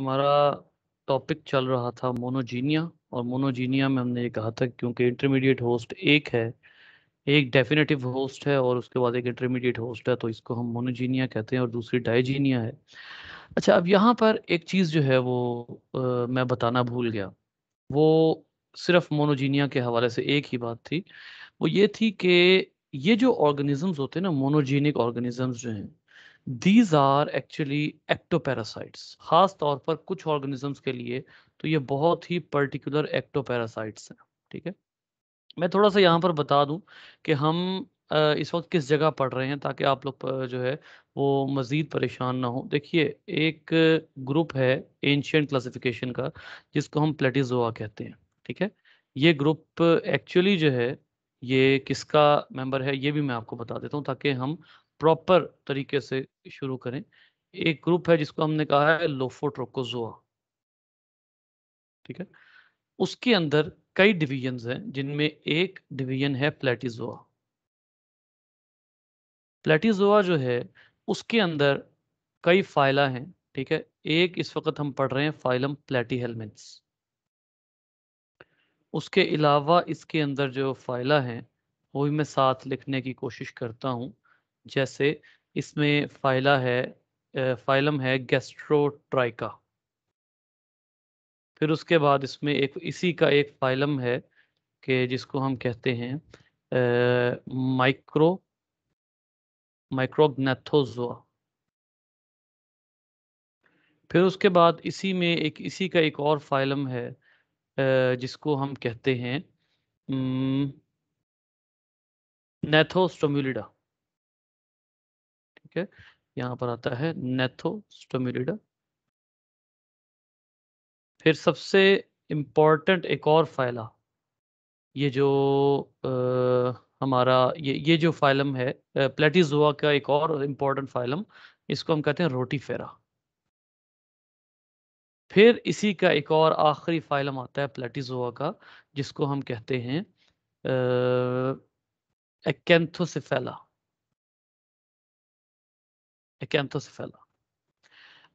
हमारा टॉपिक चल रहा था मोनोजीनिया और मोनोजीनिया में हमने ये कहा था क्योंकि इंटरमीडिएट होस्ट एक है एक डेफिनेटिव होस्ट है और उसके बाद एक इंटरमीडिएट होस्ट है तो इसको हम मोनोजीनिया कहते हैं और दूसरी डाइजीनिया है अच्छा अब यहाँ पर एक चीज़ जो है वो आ, मैं बताना भूल गया वो सिर्फ मोनोजीनिया के हवाले से एक ही बात थी वो ये थी कि ये जो ऑर्गेनिजम्स होते हैं ना मोनोजीनिक ऑर्गेनिजम्स जो हैं दीज आर एक्चुअली एक्टोपैरासाइट्स खास तौर पर कुछ ऑर्गेनिजम्स के लिए तो ये बहुत ही पर्टिकुलर एक्टोपैरासाइट्स हैं ठीक है मैं थोड़ा सा यहाँ पर बता दूँ कि हम इस वक्त किस जगह पढ़ रहे हैं ताकि आप लोग जो है वो मज़ीद परेशान ना हो देखिए एक ग्रुप है एंशियंट क्लासिफिकेशन का जिसको हम प्लेटिजोआ कहते हैं ठीक है ये ग्रुप एक्चुअली जो है ये किसका मेंबर है ये भी मैं आपको बता देता हूँ ताकि हम प्रॉपर तरीके से शुरू करें एक ग्रुप है जिसको हमने कहा है लोफोट्रोकोजोआ ठीक है उसके अंदर कई डिवीजन्स हैं जिनमें एक डिवीजन है प्लेटिजोआ प्लेटिजोआ जो है उसके अंदर कई फाइला हैं ठीक है एक इस वक्त हम पढ़ रहे हैं फाइलम प्लेटीहेलमेंट्स उसके अलावा इसके अंदर जो फाइला हैं वो भी मैं साथ लिखने की कोशिश करता हूं जैसे इसमें फाइला है फाइलम है गैस्ट्रोट्राइका फिर उसके बाद इसमें एक इसी का एक फाइलम है कि जिसको हम कहते हैं माइक्रो माइक्रोग्नेथोजोआ फिर उसके बाद इसी में एक इसी का एक और फाइलम है जिसको हम कहते हैं नेथोस्टोम्यूलिडा ठीक है यहाँ पर आता है नेथोस्टोमिलिडा फिर सबसे इम्पॉर्टेंट एक और फाइला ये जो आ, हमारा ये ये जो फाइलम है प्लेटिजुआ का एक और इम्पोर्टेंट फाइलम इसको हम कहते हैं रोटीफेरा फिर इसी का एक और आखिरी फाइलम आता है प्लेटिजुआ का जिसको हम कहते हैं एक्थोसिफेला फैला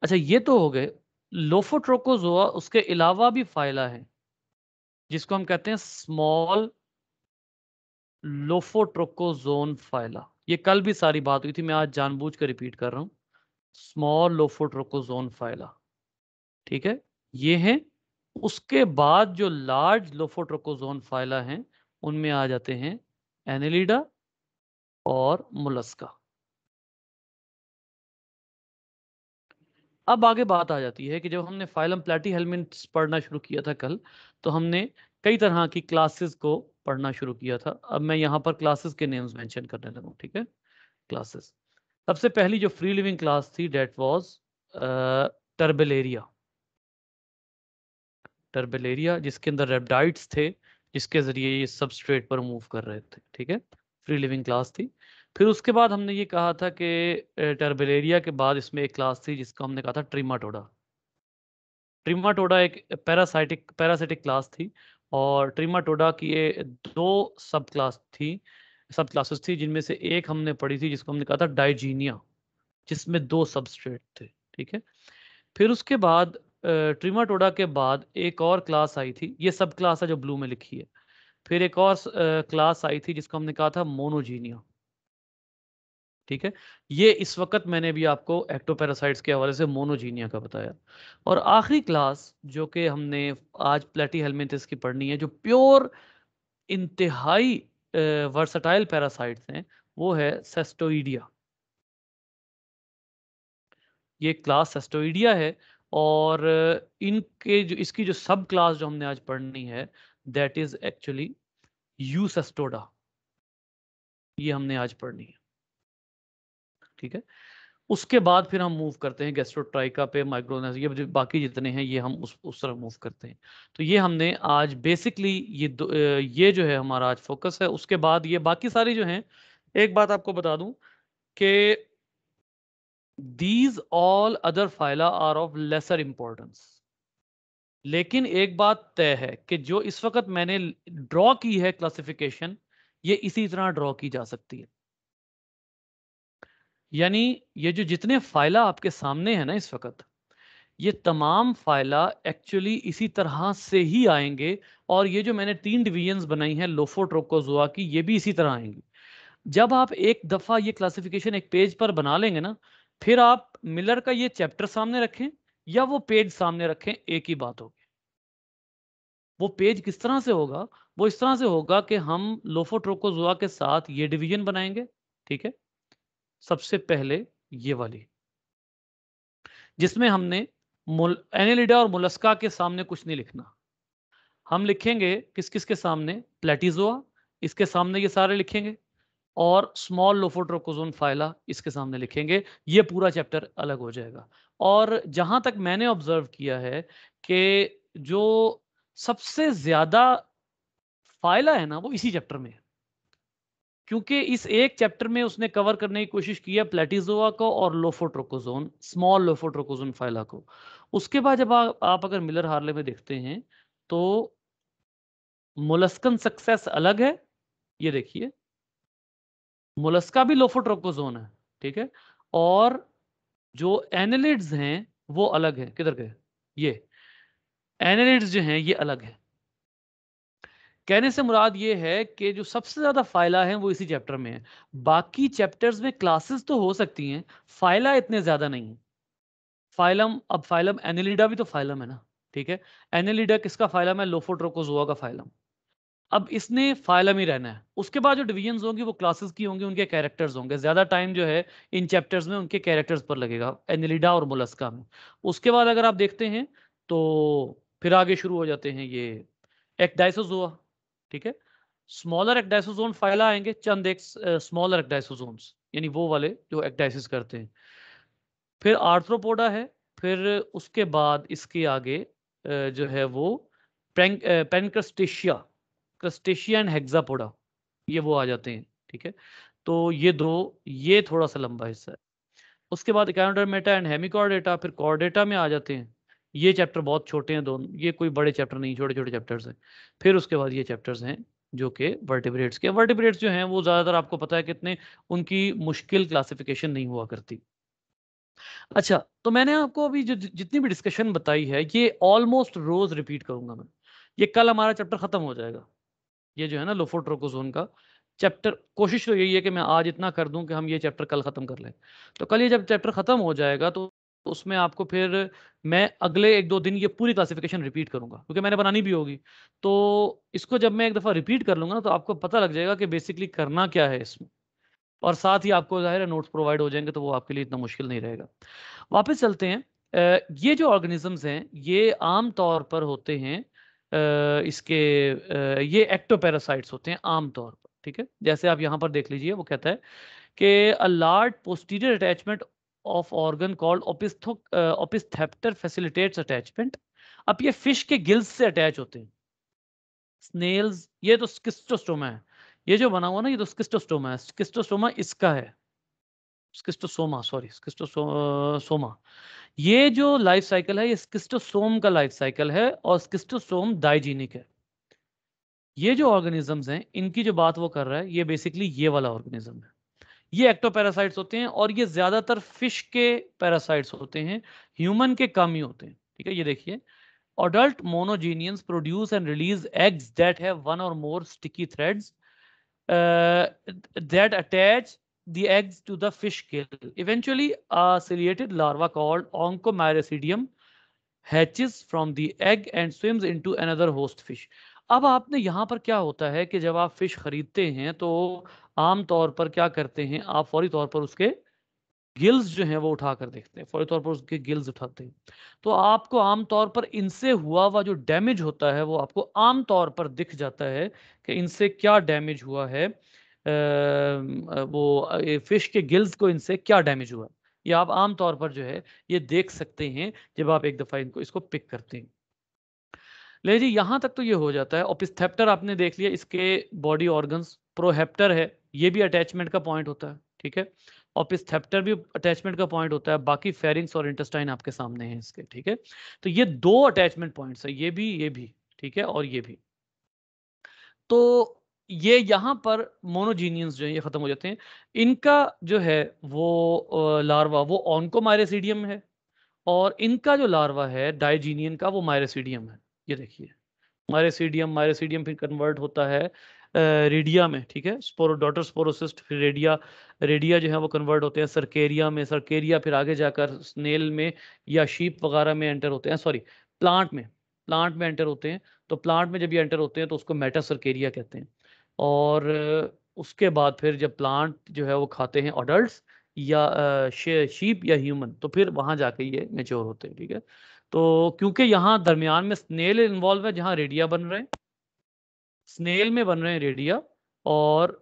अच्छा ये तो हो गए लोफोट्रोकोजोआ उसके अलावा भी फाइला है जिसको हम कहते हैं स्मॉल लोफोट्रोकोजोन फाइला ये कल भी सारी बात हुई थी मैं आज जानबूझ कर रिपीट कर रहा हूं स्मॉल लोफोट्रोकोजोन फाइला ठीक है ये है उसके बाद जो लार्ज लोफोट्रोकोजोन फाइला हैं उनमें आ जाते हैं एनेलिडा और मुलस्का अब आगे बात आ जाती है कि जब हमने फाइलम प्लेटी हेलमेंट पढ़ना शुरू किया था कल तो हमने कई तरह की क्लासेस को पढ़ना शुरू किया था अब मैं यहाँ पर क्लासेस के नेम्स मेंशन करने लगा ठीक है क्लासेस सबसे पहली जो फ्री लिविंग क्लास थी डेट वॉज टर्बलेरिया टर्बलेरिया जिसके अंदर रेपडाइट्स थे जिसके जरिए ये सबस्ट्रेट पर मूव कर रहे थे ठीक है फ्री लिविंग क्लास थी फिर उसके बाद हमने ये कहा था कि टर्बेलेरिया के बाद इसमें एक क्लास थी जिसको हमने कहा था ट्रीमाटोडा ट्रीमाटोडा एक पैरासाइटिक पैरासिटिक क्लास थी और ट्रीमाटोडा की ये दो सब क्लास थी सब क्लासेस थी जिनमें से एक हमने पढ़ी थी जिसको हमने कहा था डाइजीनिया जिसमें दो सबस्ट्रेट थे ठीक है फिर उसके बाद ट्रीमाटोडा के बाद एक और क्लास आई थी ये सब क्लास है जो ब्लू में लिखी है फिर एक और क्लास आई थी जिसको हमने कहा था मोनोजीनिया ठीक है ये इस वक्त मैंने भी आपको एक्टोपेरासाइड्स के हवाले से मोनोजीनिया का बताया और आखिरी क्लास जो कि हमने आज प्लेटी हेलमेंटिस की पढ़नी है जो प्योर इंतहाई वर्सटाइल पैरासाइट्स हैं वो है सेस्टोइडिया ये क्लास सेस्टोइडिया है और इनके जो इसकी जो सब क्लास जो हमने आज पढ़नी है that is actually eucestoda ये हमने आज पढ़नी है ठीक है उसके बाद फिर हम मूव करते हैं गैस्ट्रोट्राइका पे माइक्रोनेस ये बाकी जितने हैं ये हम उस उस तरफ मूव करते हैं तो ये हमने आज बेसिकली ये ये जो है हमारा आज फोकस है उसके बाद ये बाकी सारी जो हैं एक बात आपको बता दूं कि these all other phyla are of lesser importance लेकिन एक बात तय है कि जो इस वक्त मैंने ड्रॉ की है क्लासिफिकेशन ये इसी तरह ड्रॉ की जा सकती है यानी ये जो जितने फाइला आपके सामने है ना इस वक्त ये तमाम फाइला एक्चुअली इसी तरह से ही आएंगे और ये जो मैंने तीन डिवीजन बनाई हैं ट्रोकोजुआ की ये भी इसी तरह आएंगी जब आप एक दफ़ा ये क्लासिफिकेशन एक पेज पर बना लेंगे ना फिर आप मिलर का ये चैप्टर सामने रखें या वो पेज सामने रखें एक ही बात होगी वो पेज किस तरह से होगा वो इस तरह से होगा कि हम लोफो ट्रोकोजुआ के साथ ये डिवीजन बनाएंगे ठीक है सबसे पहले ये वाली जिसमें हमने एनिलिडा और मोलस्का के सामने कुछ नहीं लिखना हम लिखेंगे किस किस के सामने प्लेटिजोआ इसके सामने ये सारे लिखेंगे और स्मॉल लोफोट्रोकोजोन फाइला इसके सामने लिखेंगे ये पूरा चैप्टर अलग हो जाएगा और जहां तक मैंने ऑब्जर्व किया है कि जो सबसे ज्यादा फाइला है ना वो इसी चैप्टर में है क्योंकि इस एक चैप्टर में उसने कवर करने की कोशिश की है प्लेटिजोआ को और लोफोट्रोकोजोन स्मॉल लोफोट्रोकोजोन फाइला को उसके बाद जब आ, आप अगर मिलर हार्ले में देखते हैं तो मोलस्कन सक्सेस अलग है ये देखिए मोलस्का भी लोफोट्रोकोजोन है ठीक है और जो एनेलिड्स हैं वो अलग है किधर गए ये एनालिड्स जो हैं ये अलग है कहने से मुराद ये है कि जो सबसे ज़्यादा फाइला है वो इसी चैप्टर में है बाकी चैप्टर्स में क्लासेस तो हो सकती हैं फाइला इतने ज़्यादा नहीं है फाइलम अब फाइलम एनिलिडा भी तो फाइलम है ना ठीक है एनिलिडा किसका फाइलम है लोफोट्रोकोजोआ का फाइलम अब इसने फाइलम ही रहना है उसके बाद जो डिवीजन होंगी वो क्लासेस की होंगी उनके कैरेक्टर्स होंगे ज्यादा टाइम जो है इन चैप्टर्स में उनके कैरेक्टर्स पर लगेगा एनिलिडा और मोलस्का में उसके बाद अगर आप देखते हैं तो फिर आगे शुरू हो जाते हैं ये एक्डाइसोजोआ ठीक है स्मॉलर एक्डाइसोजोन फाइल आएंगे चंद एक स्मॉलर एक्डाइसोजोन यानी वो वाले जो एक्डाइसिस करते हैं फिर आर्थ्रोपोडा है फिर उसके बाद इसके आगे जो है वो पेनक्रस्टेशिया क्रस्टेशिया एंड हेक्सापोडा ये वो आ जाते हैं ठीक है तो ये दो ये थोड़ा सा लंबा हिस्सा है उसके बाद इकानोडर्मेटा एंड हेमिकॉर्डेटा फिर कॉर्डेटा में आ जाते हैं ये चैप्टर बहुत छोटे हैं दोनों ये कोई बड़े चैप्टर नहीं छोटे छोटे चैप्टर्स हैं फिर उसके बाद ये चैप्टर्स हैं जो कि वर्टिब्रेट्स के वर्टिब्रेट्स जो हैं वो ज़्यादातर आपको पता है कितने उनकी मुश्किल क्लासिफिकेशन नहीं हुआ करती अच्छा तो मैंने आपको अभी जो जितनी भी डिस्कशन बताई है ये ऑलमोस्ट रोज रिपीट करूंगा मैं ये कल हमारा चैप्टर खत्म हो जाएगा ये जो है ना लोफोट्रोकोजोन का चैप्टर कोशिश तो यही है कि मैं आज इतना कर दूं कि हम ये चैप्टर कल खत्म कर लें तो कल ये जब चैप्टर खत्म हो जाएगा तो तो उसमें आपको फिर मैं अगले एक दो दिन ये पूरी क्लासिफिकेशन रिपीट करूंगा क्योंकि मैंने बनानी भी होगी तो इसको जब मैं एक दफ़ा रिपीट कर लूँगा ना तो आपको पता लग जाएगा कि बेसिकली करना क्या है इसमें और साथ ही आपको जाहिर है नोट्स प्रोवाइड हो जाएंगे तो वो आपके लिए इतना मुश्किल नहीं रहेगा वापस चलते हैं ये जो ऑर्गेनिजम्स हैं ये आम तौर पर होते हैं इसके ये एक्टोपैरासाइट्स होते हैं आम तौर पर ठीक है जैसे आप यहाँ पर देख लीजिए वो कहता है कि a large posterior attachment of organ called opistho, uh, opisthepter facilitates attachment. अब ये फिश के गिल्स से अटैच होते हैं स्नेल्स ये तो स्किस्टोस्टोमा है ये जो बना हुआ ना ये तो स्किस्टोस्टोमा है स्किस्टोस्टोमा इसका है स्किस्टोसोमा सॉरी स्किस्टोसोमा ये जो लाइफ साइकिल है ये स्किस्टोसोम का लाइफ साइकिल है और स्किस्टोसोम डाइजीनिक है ये जो ऑर्गेनिजम्स हैं इनकी जो बात वो कर रहा है ये बेसिकली ये वाला ऑर्गेनिज्म है ये एक्टोपैरासाइट्स होते हैं और ये ज्यादातर फिश के पैरासाइट्स होते हैं ह्यूमन के कम ही होते हैं ठीक है ये देखिए adult monogeneans produce and release eggs that have one or more sticky threads that attach the eggs to the fish gill eventually ciliated larva called oncomiracidium hatches from the egg and swims into another host fish अब आपने यहाँ पर क्या होता है कि जब आप फिश खरीदते हैं तो आम तौर पर क्या करते हैं आप फौरी तौर पर उसके गिल्स जो हैं वो उठा कर देखते हैं फौरी तौर पर उसके गिल्स उठाते हैं तो आपको आमतौर पर इनसे हुआ हुआ जो डैमेज होता है वो आपको आमतौर पर दिख जाता है कि इनसे क्या डैमेज हुआ है वो फिश के गिल्स को इनसे क्या डैमेज हुआ ये आप आम तौर पर जो है ये देख सकते हैं जब आप एक दफ़ा इनको इसको पिक करते हैं ले जी यहां तक तो ये हो जाता है ओपिस्थेप्टर आपने देख लिया इसके बॉडी ऑर्गन्स प्रोहेप्टर है ये भी अटैचमेंट का पॉइंट होता है ठीक है और पिस्थेप्टर भी अटैचमेंट का पॉइंट होता है बाकी फेरिंग्स और इंटेस्टाइन आपके सामने हैं इसके ठीक है तो ये दो अटैचमेंट पॉइंट्स है ये भी ये भी ठीक है और ये भी तो ये यहाँ पर मोनोजीनियंस जो है ये खत्म हो जाते हैं इनका जो है वो लार्वा वो ऑनको मायरेसीडियम है और इनका जो लार्वा है डायजीनियन का वो मायरेसीडियम है ये देखिए मायरेसीडियम मायरेसीडियम फिर कन्वर्ट होता है रेडिया में ठीक है स्पोरो डॉटर स्पोरोसिस्ट फिर रेडिया रेडिया जो है वो कन्वर्ट होते हैं सरकेरिया में सरकेरिया फिर आगे जाकर स्नेल में या शीप वगैरह में एंटर होते हैं सॉरी प्लांट में प्लांट में एंटर होते हैं तो प्लांट में जब ये एंटर होते हैं तो उसको मेटा सरकेरिया कहते हैं और उसके बाद फिर जब प्लांट जो है वो खाते हैं अडल्ट या शीप या ह्यूमन तो फिर वहाँ जाके ये मेच्योर होते हैं ठीक है तो क्योंकि यहाँ दरमियान में स्नेल इन्वॉल्व है जहाँ रेडिया बन रहे हैं स्नेल में बन रहे हैं रेडिया और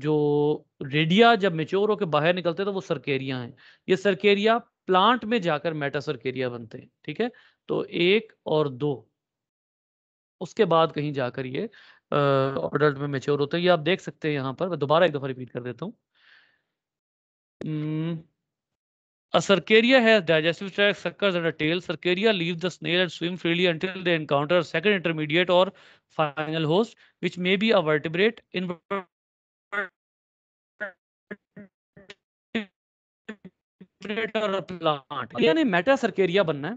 जो रेडिया जब मेच्योर होकर बाहर निकलते हैं तो वो सरकेरिया हैं ये सरकेरिया प्लांट में जाकर मेटा सरकेरिया बनते हैं ठीक है तो एक और दो उसके बाद कहीं जाकर ये अडल्ट में मेच्योर होते हैं ये आप देख सकते हैं यहाँ पर मैं दोबारा एक दफा रिपीट कर देता हूँ A cercaria has digestive tract, suckers, and a tail. Cercaria leave the snail and swim freely until they encounter a second intermediate or final host, which may be a vertebrate, invertebrate, or a plant. यानी meta बनना है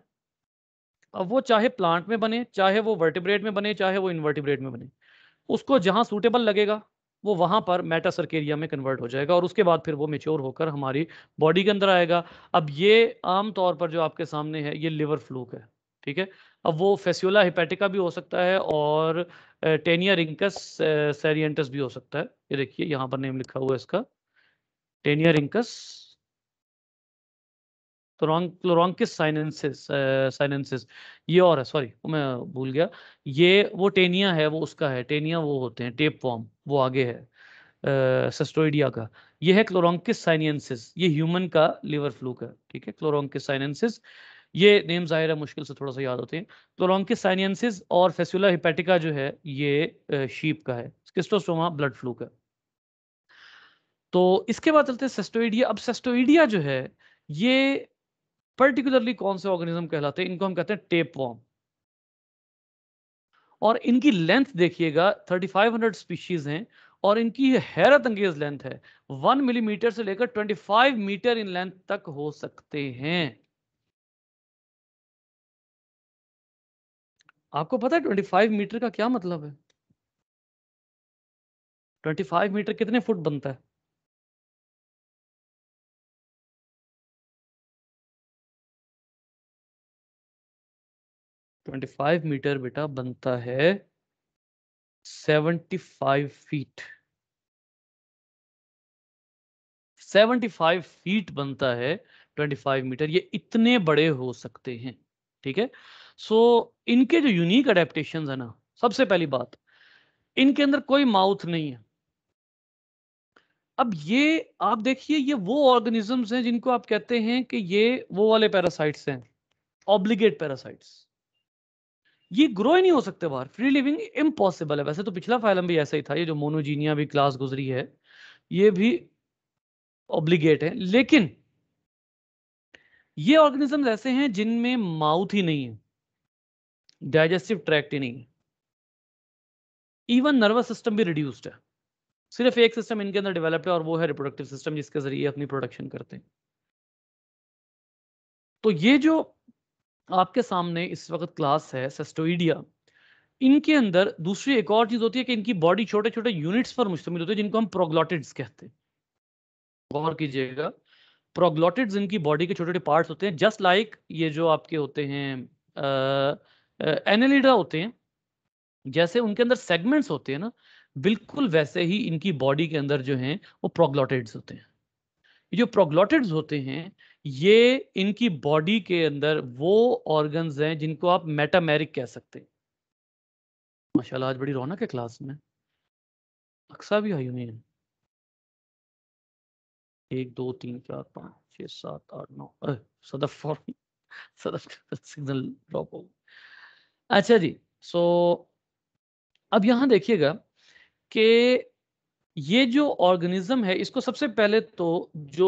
अब वो चाहे plant में बने चाहे वो वर्टिब्रेट में बने चाहे वो इनवर्टिब्रेट में बने उसको जहां सूटेबल लगेगा वो वहाँ पर मेटा सर्केरिया में कन्वर्ट हो जाएगा और उसके बाद फिर वो मेच्योर होकर हमारी बॉडी के अंदर आएगा अब ये आम तौर पर जो आपके सामने है ये लिवर फ्लूक है ठीक है अब वो फेस्योला हिपेटिका भी हो सकता है और टेनिया रिंकस सेरियंटस भी हो सकता है ये देखिए यहाँ पर नेम लिखा हुआ है इसका Taeniarhynchus Clonorchis sinensis sinensis ये और है सॉरी मैं भूल गया ये वो टेनिया है वो उसका है टेनिया वो होते हैं टेप फॉर्म वो आगे है सस्टोइडिया का ये है क्लोरोंकिस साइनियंसिस ये ह्यूमन का लिवर फ्लू का ठीक है क्लोरोंकिस साइनियंसिस ये नेम ज़ाहिर है मुश्किल से थोड़ा सा याद होते हैं क्लोरोंकिस साइनियंसिस और फेस्यूला हिपेटिका जो है ये शीप का है स्किस्टोसोमा ब्लड फ्लू का तो इसके बाद चलते हैं सेस्टोइडिया अब सेस्टोइडिया जो है ये पर्टिकुलरली कौन से ऑर्गेनिज्म कहलाते हैं इनको हम कहते हैं टेप वॉम और इनकी लेंथ देखिएगा 3500 स्पीशीज हैं और इनकी हैरत अंगेज लेंथ है 1 मिलीमीटर से लेकर 25 मीटर इन लेंथ तक हो सकते हैं आपको पता है 25 मीटर का क्या मतलब है 25 मीटर कितने फुट बनता है 25 मीटर बेटा बनता है 75 फीट 75 फीट बनता है 25 मीटर ये इतने बड़े हो सकते हैं ठीक है सो so, इनके जो यूनिक अडेप्टेशन है ना सबसे पहली बात इनके अंदर कोई माउथ नहीं है अब ये आप देखिए ये वो ऑर्गेनिजम्स हैं जिनको आप कहते हैं कि ये वो वाले पैरासाइट्स हैं ऑब्लिगेट पैरासाइट्स ये ग्रो ही नहीं हो सकते बाहर फ्री लिविंग इम्पॉसिबल है वैसे तो पिछला फाइलम भी ऐसा ही था ये जो मोनोजीनिया भी क्लास गुजरी है ये भी ऑब्लिगेट है लेकिन ये ऑर्गेनिज्म ऐसे हैं जिनमें माउथ ही नहीं है डाइजेस्टिव ट्रैक्ट ही नहीं है इवन नर्वस सिस्टम भी रिड्यूस्ड है सिर्फ एक सिस्टम इनके अंदर डेवलप्ड है और वो है रिप्रोडक्टिव सिस्टम जिसके जरिए अपनी प्रोडक्शन करते हैं तो ये जो आपके सामने इस वक्त क्लास है सेस्टोइडिया इनके अंदर दूसरी एक और चीज होती है कि इनकी बॉडी छोटे छोटे यूनिट्स पर मुश्तमिल होती है जिनको हम प्रोग्लॉटिड्स कहते हैं गौर कीजिएगा प्रोग्लॉटिड्स इनकी बॉडी के छोटे छोटे पार्ट्स होते हैं जस्ट लाइक like ये जो आपके होते हैं एनेलिडा होते हैं जैसे उनके अंदर सेगमेंट्स होते हैं ना बिल्कुल वैसे ही इनकी बॉडी के अंदर जो है वो प्रोग्लॉटिड्स होते हैं ये जो प्रोग्लॉटिड्स होते हैं ये इनकी बॉडी के अंदर वो ऑर्गन्स हैं जिनको आप मेटामेरिक कह सकते हैं माशाल्लाह आज बड़ी रौनक है क्लास में अक्सा भी आई हुई है एक दो तीन चार पाँच छः सात आठ नौ सदफ सदफ सिग्नल ड्रॉप हो अच्छा जी सो अब यहाँ देखिएगा कि ये जो ऑर्गेनिज्म है इसको सबसे पहले तो जो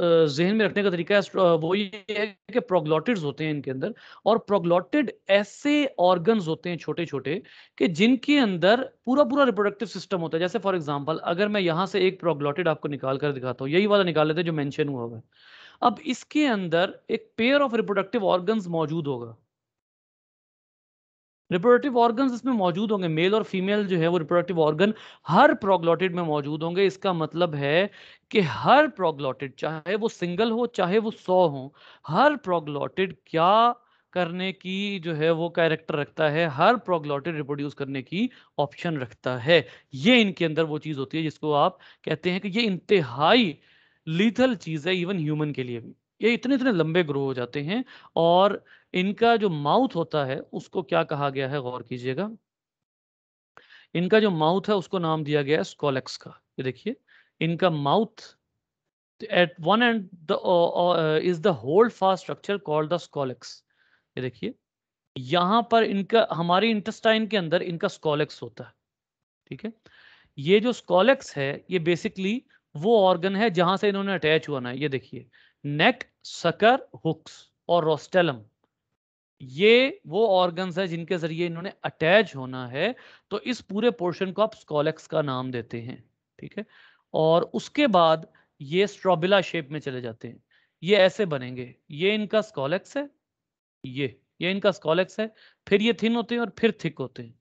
जहन में रखने का तरीका है वो ये है कि प्रोग्लॉटिड्स होते हैं इनके अंदर और प्रोग्लॉटिड ऐसे ऑर्गन्स होते हैं छोटे छोटे कि जिनके अंदर पूरा पूरा रिप्रोडक्टिव सिस्टम होता है जैसे फॉर एग्जांपल अगर मैं यहाँ से एक प्रोग्लॉटिड आपको निकाल कर दिखाता हूँ यही वाला निकाल लेते हैं जो मैंशन हुआ हुआ है अब इसके अंदर एक पेयर ऑफ रिप्रोडक्टिव ऑर्गन्स मौजूद होगा रिप्रोडक्टिव ऑर्गन इसमें मौजूद होंगे मेल और फीमेल जो है वो रिप्रोडक्टिव ऑर्गन हर प्रोग्लॉटेड में मौजूद होंगे इसका मतलब है कि हर प्रोग्लॉटेड चाहे वो सिंगल हो चाहे वो सौ हो हर प्रोग्लॉटेड क्या करने की जो है वो कैरेक्टर रखता है हर प्रोग्लॉटेड रिप्रोड्यूस करने की ऑप्शन रखता है ये इनके अंदर वो चीज़ होती है जिसको आप कहते हैं कि ये इंतहाई लीथल चीज़ है इवन ह्यूमन के लिए भी ये इतने इतने लंबे ग्रो हो जाते हैं और इनका जो माउथ होता है उसको क्या कहा गया है गौर कीजिएगा इनका जो माउथ है उसको नाम दिया गया है स्कॉलेक्स का ये देखिए इनका mouth at one end is the holdfast structure called the scolex ये देखिए यहां पर इनका हमारी इंटेस्टाइन के अंदर इनका स्कॉलेक्स होता है ठीक है ये जो स्कॉलेक्स है ये बेसिकली वो ऑर्गन है जहां से इन्होंने अटैच हुआ ना ये देखिए नेक सकर हुक्स और रोस्टेलम ये वो ऑर्गन्स है जिनके जरिए इन्होंने अटैच होना है तो इस पूरे पोर्शन को आप स्कॉलेक्स का नाम देते हैं ठीक है और उसके बाद ये स्ट्रॉबिला शेप में चले जाते हैं ये ऐसे बनेंगे ये इनका स्कॉलेक्स है ये ये इनका स्कॉलेक्स है फिर ये थिन होते हैं और फिर थिक होते हैं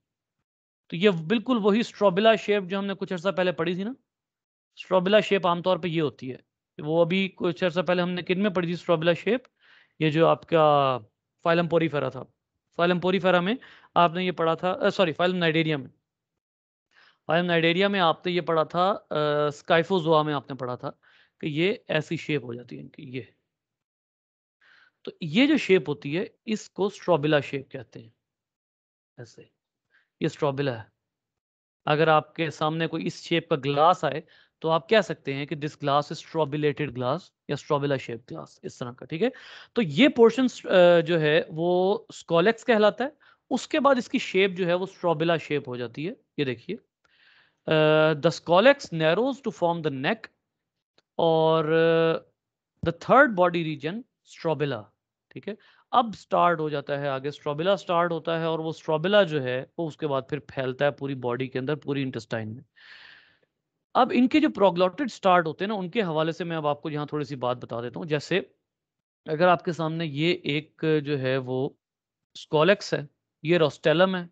तो ये बिल्कुल वही स्ट्रॉबिला शेप जो हमने कुछ अर्सा पहले पढ़ी थी ना स्ट्रॉबिला शेप आमतौर पर ये होती है वो अभी कुछ अर्सा पहले हमने किन में पढ़ी थी स्ट्रॉबिला शेप ये जो आपका फाइलम पोरीफेरा था फाइलम पोरीफेरा में आपने ये पढ़ा था सॉरी फाइलम नाइडेरिया में फाइलम नाइडेरिया में आपने ये पढ़ा था स्काइफोजोआ में आपने पढ़ा था कि ये ऐसी शेप हो जाती है इनकी ये तो ये जो शेप होती है इसको स्ट्रॉबिला शेप कहते हैं ऐसे ये स्ट्रॉबिला है अगर आपके सामने कोई इस शेप का ग्लास आए तो आप कह सकते हैं कि this glass is strobilated glass या स्ट्रॉबिला शेप ग्लास इस तरह का ठीक है तो ये पोर्शन जो है वो स्कॉलेक्स कहलाता है उसके बाद इसकी शेप जो है वो स्ट्रॉबिला शेप हो जाती है ये देखिए the scolex narrows to form the neck और the third body region strobila ठीक है अब स्टार्ट हो जाता है आगे स्ट्रॉबिला स्टार्ट होता है और वो स्ट्रॉबिला जो है वो उसके बाद फिर फैलता है पूरी बॉडी के अंदर पूरी इंटेस्टाइन में अब इनके जो प्रोग्लॉटेड स्टार्ट होते हैं ना उनके हवाले से मैं अब आपको यहाँ थोड़ी सी बात बता देता हूँ जैसे अगर आपके सामने ये एक जो है वो स्कॉलेक्स है ये रोस्टेलम है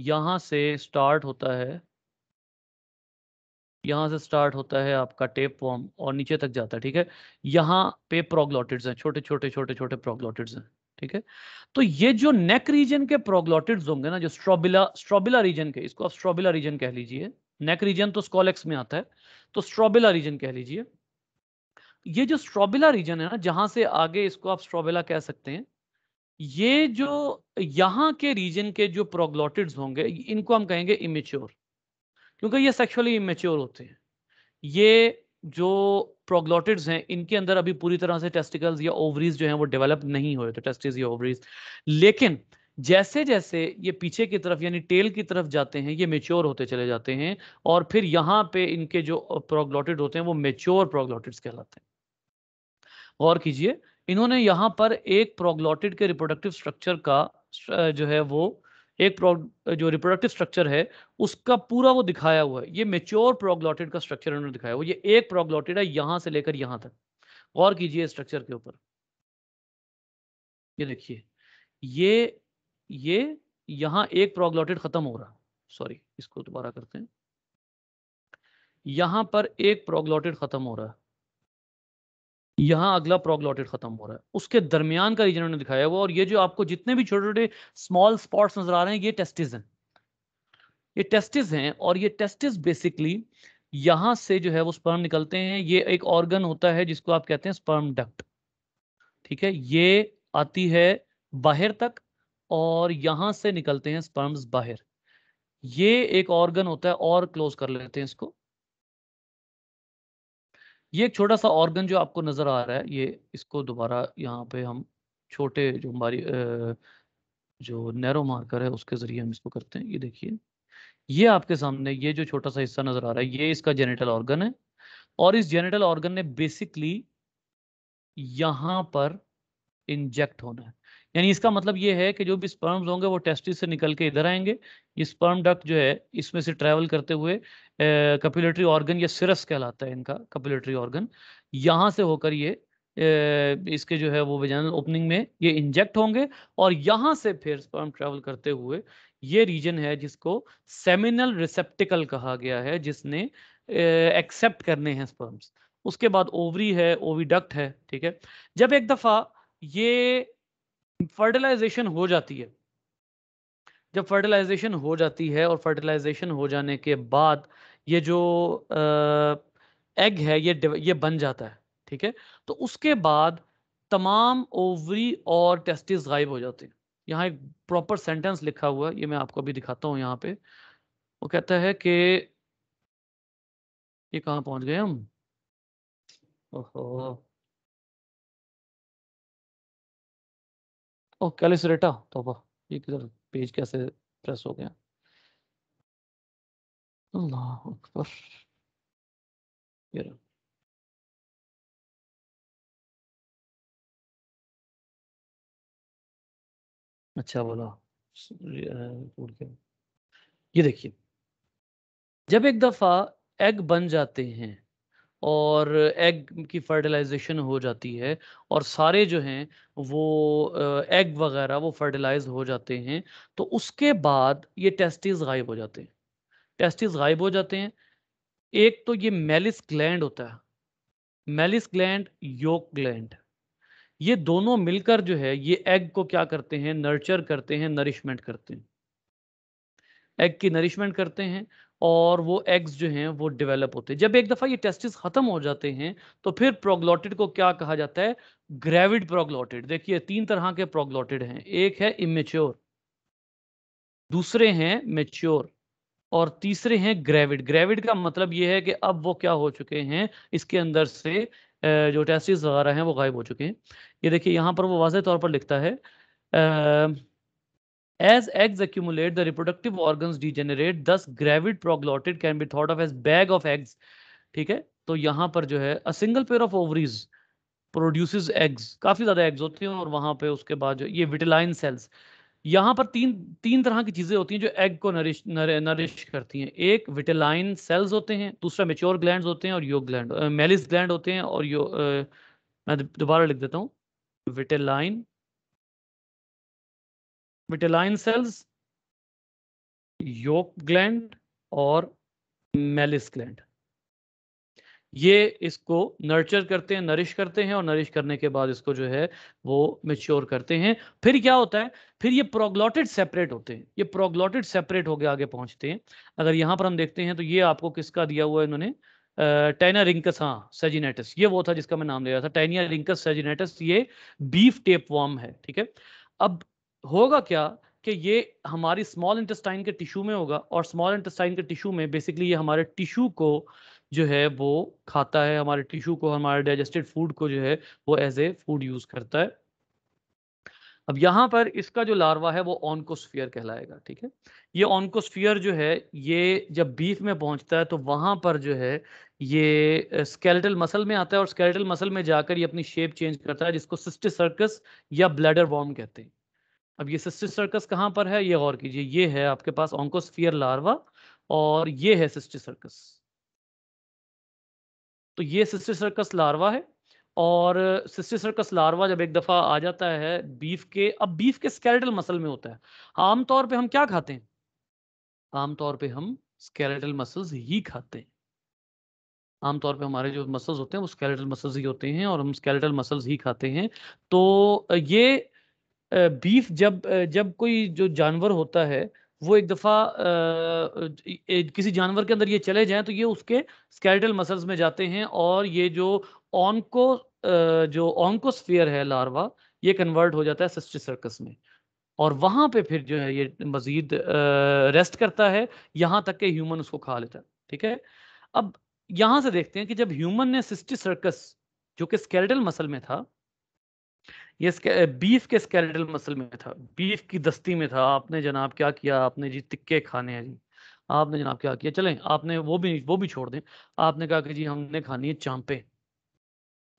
यहाँ से स्टार्ट होता है यहाँ से स्टार्ट होता है आपका टेप वॉर्म और नीचे तक जाता है ठीक है यहाँ पे प्रोग्लॉटिड्स हैं छोटे छोटे छोटे छोटे प्रोग्लॉटिड्स हैं ठीक है तो ये जो नेक रीजन के प्रोग्लॉटिड्स होंगे ना जो स्ट्रॉबिला स्ट्रॉबिला रीजन के इसको आप स्ट्रॉबिला रीजन कह लीजिए नेक रीजन तो स्कॉलेक्स में आता है तो स्ट्रॉबेला रीजन कह लीजिए ये जो स्ट्रॉबेला रीजन है ना जहां से आगे इसको आप स्ट्रॉबेला कह सकते हैं ये जो यहां के रीजन के जो प्रोग्लॉटिड्स होंगे इनको हम कहेंगे इमेच्योर क्योंकि ये सेक्सुअली इमेच्योर होते हैं ये जो प्रोग्लॉटिड्स हैं इनके अंदर अभी पूरी तरह से टेस्टिकल्स या ओवरीज जो हैं वो डेवलप नहीं हुए थे तो टेस्टिस या ओवरीज लेकिन जैसे जैसे ये पीछे की तरफ यानी टेल की तरफ जाते हैं ये मेच्योर होते चले जाते हैं और फिर यहाँ पे इनके जो प्रोग्लॉटिड होते हैं वो मेच्योर प्रोग्लॉटिड्स कहलाते हैं गौर कीजिए इन्होंने यहाँ पर एक प्रोग्लॉटिड के रिप्रोडक्टिव स्ट्रक्चर का जो है वो एक जो रिप्रोडक्टिव स्ट्रक्चर है उसका पूरा वो दिखाया हुआ है ये मेच्योर प्रोग्लॉटिड का स्ट्रक्चर इन्होंने दिखाया हुआ ये एक प्रोग्लॉटिड है यहाँ से लेकर यहाँ तक गौर कीजिए स्ट्रक्चर के ऊपर ये देखिए ये ये यहां एक प्रोग्लॉटेड खत्म हो रहा सॉरी इसको दोबारा करते हैं यहां पर एक प्रोग्लॉटेड खत्म हो रहा है यहां अगला प्रोग्लॉटेड खत्म हो रहा है उसके दरमियान का रीजन उन्होंने दिखाया हुआ और ये जो आपको जितने भी छोटे छोटे स्मॉल स्पॉट्स नजर आ रहे हैं ये टेस्टिस हैं ये टेस्टिस हैं और ये टेस्टिस बेसिकली यहां से जो है वो स्पर्म निकलते हैं ये एक ऑर्गन होता है जिसको आप कहते हैं स्पर्म डक्ट ठीक है ये आती है बाहर तक और यहां से निकलते हैं स्पर्म्स बाहर ये एक ऑर्गन होता है और क्लोज कर लेते हैं इसको ये एक छोटा सा ऑर्गन जो आपको नजर आ रहा है ये इसको दोबारा यहाँ पे हम छोटे जो हमारी जो नैरो मार्कर है उसके जरिए हम इसको करते हैं ये देखिए ये आपके सामने ये जो छोटा सा हिस्सा नजर आ रहा है ये इसका जेनेटल ऑर्गन है और इस जेनेटल ऑर्गन ने बेसिकली यहां पर इंजेक्ट होना है यानी इसका मतलब ये है कि जो भी स्पर्म्स होंगे वो टेस्टिस से निकल के इधर आएंगे ये स्पर्म डक्ट जो है इसमें से ट्रैवल करते हुए कपिलेटरी ऑर्गन या सिरस कहलाता है इनका कपिलेटरी ऑर्गन यहाँ से होकर ये इसके जो है वो वेजाइनल ओपनिंग में ये इंजेक्ट होंगे और यहाँ से फिर स्पर्म ट्रैवल करते हुए ये रीजन है जिसको सेमिनल रिसेप्टिकल कहा गया है जिसने एक्सेप्ट करने हैं स्पर्म्स उसके बाद ओवरी है ओवीडक्ट है ठीक है जब एक दफ़ा ये फर्टिलाइजेशन हो जाती है जब फर्टिलाइजेशन हो जाती है और फर्टिलाइजेशन हो जाने के बाद ये जो एग है ये ये बन जाता है ठीक है तो उसके बाद तमाम ओवरी और टेस्टिस गायब हो जाते हैं यहाँ एक प्रॉपर सेंटेंस लिखा हुआ है ये मैं आपको अभी दिखाता हूँ यहाँ पे वो कहता है कि ये कहाँ पहुंच गए हम ओहो ओ कैलिसरेटा वह ये किधर पेज कैसे प्रेस हो गया अल्लाह अकबर अच्छा बोला ये देखिए जब एक दफ़ा एग बन जाते हैं और एग की फर्टिलाइजेशन हो जाती है और सारे जो हैं वो एग वगैरह वो फर्टिलाइज हो जाते हैं तो उसके बाद ये टेस्टिस गायब हो जाते हैं टेस्टिस गायब हो जाते हैं एक तो ये मेलिस ग्लैंड होता है मेलिस ग्लैंड योक ग्लैंड ये दोनों मिलकर जो है ये एग को क्या करते हैं नर्चर करते हैं नरिशमेंट करते हैं एग की नरिशमेंट करते हैं और वो एग्स जो हैं वो डेवलप होते हैं जब एक दफ़ा ये टेस्टिस ख़त्म हो जाते हैं तो फिर प्रोग्लॉटिड को क्या कहा जाता है ग्रेविड प्रोग्लॉटिड देखिए तीन तरह के प्रोग्लॉटिड हैं एक है इमेच्योर दूसरे हैं मेच्योर और तीसरे हैं ग्रेविड ग्रेविड का मतलब ये है कि अब वो क्या हो चुके हैं इसके अंदर से जो टेस्टिस वगैरह हैं वो गायब हो चुके हैं ये देखिए यहाँ पर वो वाजह तौर पर लिखता है आ, As eggs accumulate, the reproductive organs degenerate. Thus, gravid proglottid can be thought of as bag of eggs. ठीक है तो यहाँ पर जो है a single pair of ovaries produces eggs. काफी ज्यादा eggs होती हैं और वहां पे उसके बाद जो ये vitelline cells. यहाँ पर तीन तीन तरह की चीजें होती हैं जो एग को नरिश नर, नरिश करती हैं एक विटेलाइन सेल्स होते हैं दूसरा मेच्योर ग्लैंड होते हैं और यो ग्लैंड मेलिस ग्लैंड होते हैं और यो आ, मैं दोबारा लिख देता हूँ vitelline vitelline cells yolk gland और मेलिस ग्लैंड ये इसको नर्चर करते हैं नरिश करते हैं और नरिश करने के बाद इसको जो है वो मेच्योर करते हैं फिर क्या होता है फिर ये प्रोग्लॉटेड सेपरेट होते हैं ये प्रोग्लॉटेड सेपरेट होकर आगे पहुंचते हैं अगर यहां पर हम देखते हैं तो ये आपको किसका दिया हुआ है इन्होंने टेना रिंकस हाँ सेजिनेटस ये वो था जिसका मैं नाम ले रहा था टेनिया रिंकस सेजिनेटस ये बीफ टेप वॉर्म है ठीक है अब होगा क्या कि ये हमारी स्मॉल इंटेस्टाइन के टिश्यू में होगा और स्मॉल इंटेस्टाइन के टिश्यू में बेसिकली ये हमारे टिश्यू को जो है वो खाता है हमारे टिश्यू को हमारे डाइजेस्टेड फूड को जो है वो एज ए फूड यूज करता है अब यहाँ पर इसका जो लार्वा है वो ऑनकोस्फियर कहलाएगा ठीक है ये ऑनकोस्फियर जो है ये जब बीफ में पहुंचता है तो वहां पर जो है ये स्केलेटल मसल में आता है और स्केलेटल मसल में जाकर ये अपनी शेप चेंज करता है जिसको सिस्टे सर्कस या ब्लैडर वॉर्म कहते हैं अब ये सिस्टर सर्कस कहाँ पर है ये और कीजिए ये है आपके पास ऑंकोस्फियर लार्वा और ये है सिस्टर सर्कस तो ये सिस्टर सर्कस लार्वा है और सिस्टर सर्कस लार्वा जब एक दफ़ा आ जाता है बीफ के अब बीफ के स्केलेटल मसल में होता है आमतौर पे हम क्या खाते हैं आमतौर पे हम स्केलेटल मसल्स ही खाते हैं आमतौर पे हमारे जो मसल्स होते हैं वो स्केलेटल मसल्स ही होते हैं और हम स्केलेटल मसल्स ही खाते हैं तो ये बीफ जब जब कोई जो जानवर होता है वो एक दफ़ा किसी जानवर के अंदर ये चले जाएं तो ये उसके स्केलेटल मसल्स में जाते हैं और ये जो ऑनको जो ऑनकोस्फियर है लार्वा ये कन्वर्ट हो जाता है सिस्टी सर्कस में और वहाँ पे फिर जो है ये मज़ीद रेस्ट करता है यहाँ तक के ह्यूमन उसको खा लेता है ठीक है अब यहाँ से देखते हैं कि जब ह्यूमन ने सिस्टी सर्कस जो कि स्केलेटल मसल में था ये बीफ के स्केलेटल मसल में था बीफ की दस्ती में था आपने जनाब क्या किया आपने जी तिक्के खाने हैं जी आपने जनाब क्या किया चलें आपने वो भी वो भी छोड़ दें आपने कहा कि जी हमने खानी है चांपे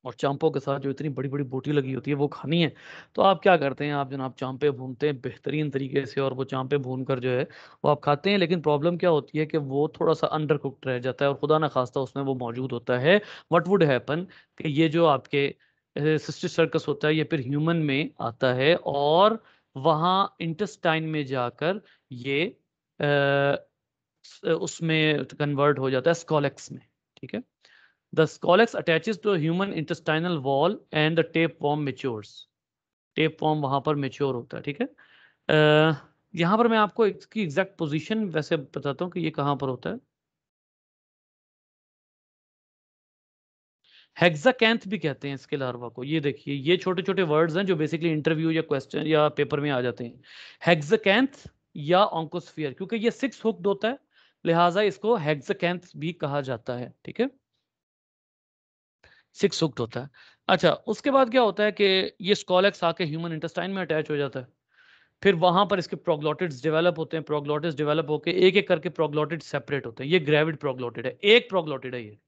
और चांपों के साथ जो इतनी बड़ी बड़ी बोटी लगी होती है वो खानी है तो आप क्या करते हैं आप जनाब चांपे भूनते हैं बेहतरीन तरीके से और वो चांपे भून कर जो है वो आप खाते हैं लेकिन प्रॉब्लम क्या होती है कि वो थोड़ा सा अंडर कुकड रह जाता है और खुदा ना खास्ता उसमें वो मौजूद होता है वट वुड हैपन कि ये जो आपके सिस्टर सर्कस होता है ये फिर ह्यूमन में आता है और वहाँ इंटेस्टाइन में जाकर ये उसमें कन्वर्ट हो जाता है स्कॉलेक्स में ठीक है the scolex attaches to human intestinal wall and the tapeworm matures tapeworm वहाँ पर मेच्योर होता है ठीक है यहाँ पर मैं आपको इसकी एग्जैक्ट पोजिशन वैसे बताता हूँ कि ये कहाँ पर होता है हेक्साकैंथ भी कहते हैं इसके लार्वा को ये देखिए ये छोटे छोटे वर्ड्स हैं जो बेसिकली इंटरव्यू या क्वेश्चन या पेपर में आ जाते हैं हेक्साकैंथ या ऑंकोस्फियर क्योंकि ये सिक्स हुक्ड होता है लिहाजा इसको हेक्साकैंथ भी कहा जाता है ठीक है सिक्स हुक्ड होता है अच्छा उसके बाद क्या होता है कि ये स्कॉलेक्स आके ह्यूमन इंटेस्टाइन में अटैच हो जाता है फिर वहां पर इसके प्रोग्लोटिड्स डेवलप होते हैं प्रोग्लोटिड्स डेवलप होकर एक एक करके प्रोग्लोटिड सेपरेट होते हैं ये ग्रेविड प्रोग्लोटिड है एक प्रोग्लोटिड है ये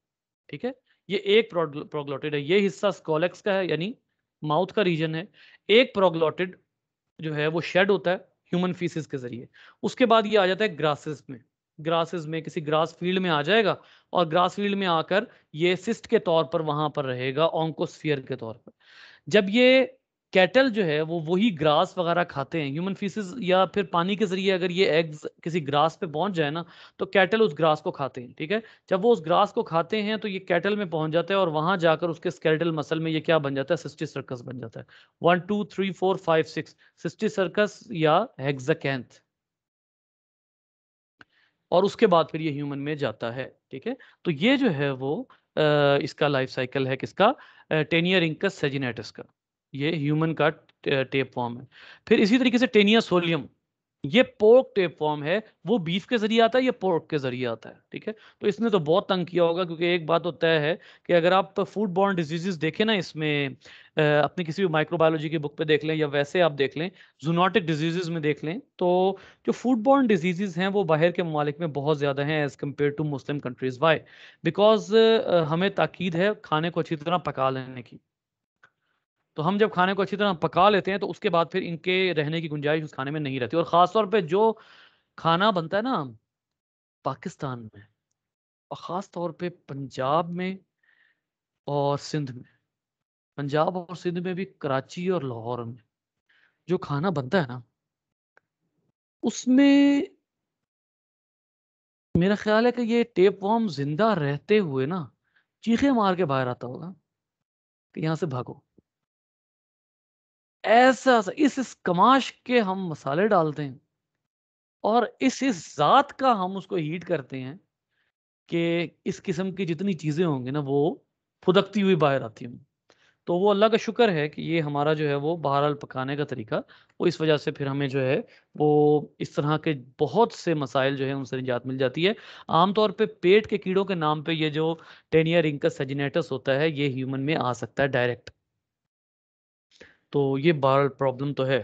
ठीक है ये एक प्रोग्लोटेड है ये हिस्सा स्कोलेक्स का है यानी माउथ का रीजन है एक प्रोग्लोटेड जो है वो शेड होता है ह्यूमन फीसिस के जरिए उसके बाद ये आ जाता है ग्रासेस में ग्रासेस में किसी ग्रास फील्ड में आ जाएगा और ग्रास फील्ड में आकर ये सिस्ट के तौर पर वहां पर रहेगा ऑंकोस्फियर के तौर पर जब ये कैटल जो है वो वही ग्रास वगैरह खाते हैं ह्यूमन फीसिस या फिर पानी के जरिए अगर ये एग्स किसी ग्रास पे पहुंच जाए ना तो कैटल उस ग्रास को खाते हैं ठीक है जब वो उस ग्रास को खाते हैं तो ये कैटल में पहुंच जाता है और वहां जाकर उसके स्केलेटल मसल में ये क्या बन जाता है सिस्टी सर्कस बन जाता है one two three four five six cysticercus या हेक्साकैंथ और उसके बाद फिर ये ह्यूमन में जाता है ठीक है तो ये जो है वो इसका लाइफ साइकिल है किसका टेनियर इंकस सेजिनेटस का ये ह्यूमन का टेप फॉर्म है फिर इसी तरीके से टेनिया सोलियम ये पोर्क टेप फॉर्म है वो बीफ के जरिए आता है या पोर्क के जरिए आता है ठीक है तो इसने तो बहुत तंग किया होगा क्योंकि एक बात तो तय है कि अगर आप फूड बॉर्न डिजीजेस देखें ना इसमें अपने किसी भी माइक्रोबायोलॉजी की बुक पे देख लें या वैसे आप देख लें जूनोटिक डिजीजेज में देख लें तो जो फूड बॉर्न डिजीजेज हैं वो बाहर के ममालिक में बहुत ज़्यादा हैं as compare to Muslim countries why because हमें ताकीद है खाने को अच्छी तरह पका लेने की तो हम जब खाने को अच्छी तरह पका लेते हैं तो उसके बाद फिर इनके रहने की गुंजाइश उस खाने में नहीं रहती और ख़ासतौर पर जो खाना बनता है ना पाकिस्तान में और ख़ास तौर पे पंजाब में और सिंध में पंजाब और सिंध में भी कराची और लाहौर में जो खाना बनता है ना उसमें मेरा ख्याल है कि ये टेप वॉर्म जिंदा रहते हुए ना चीखे मार के बाहर आता होगा कि यहाँ से भागो ऐसा इस इस कमाश के हम मसाले डालते हैं और इस इस ज़ात का हम उसको हीट करते हैं कि इस किस्म की जितनी चीज़ें होंगी ना वो फुदकती हुई बाहर आती हूँ तो वो अल्लाह का शुक्र है कि ये हमारा जो है वो बहरहाल पकाने का तरीका वो इस वजह से फिर हमें जो है वो इस तरह के बहुत से मसाइल जो है उनसे निजात मिल जाती है आमतौर पे पेट के कीड़ों के नाम पे ये जो टेनियर इंकस सजिनेटस होता है ये ह्यूमन में आ सकता है डायरेक्ट तो ये बारल प्रॉब्लम तो है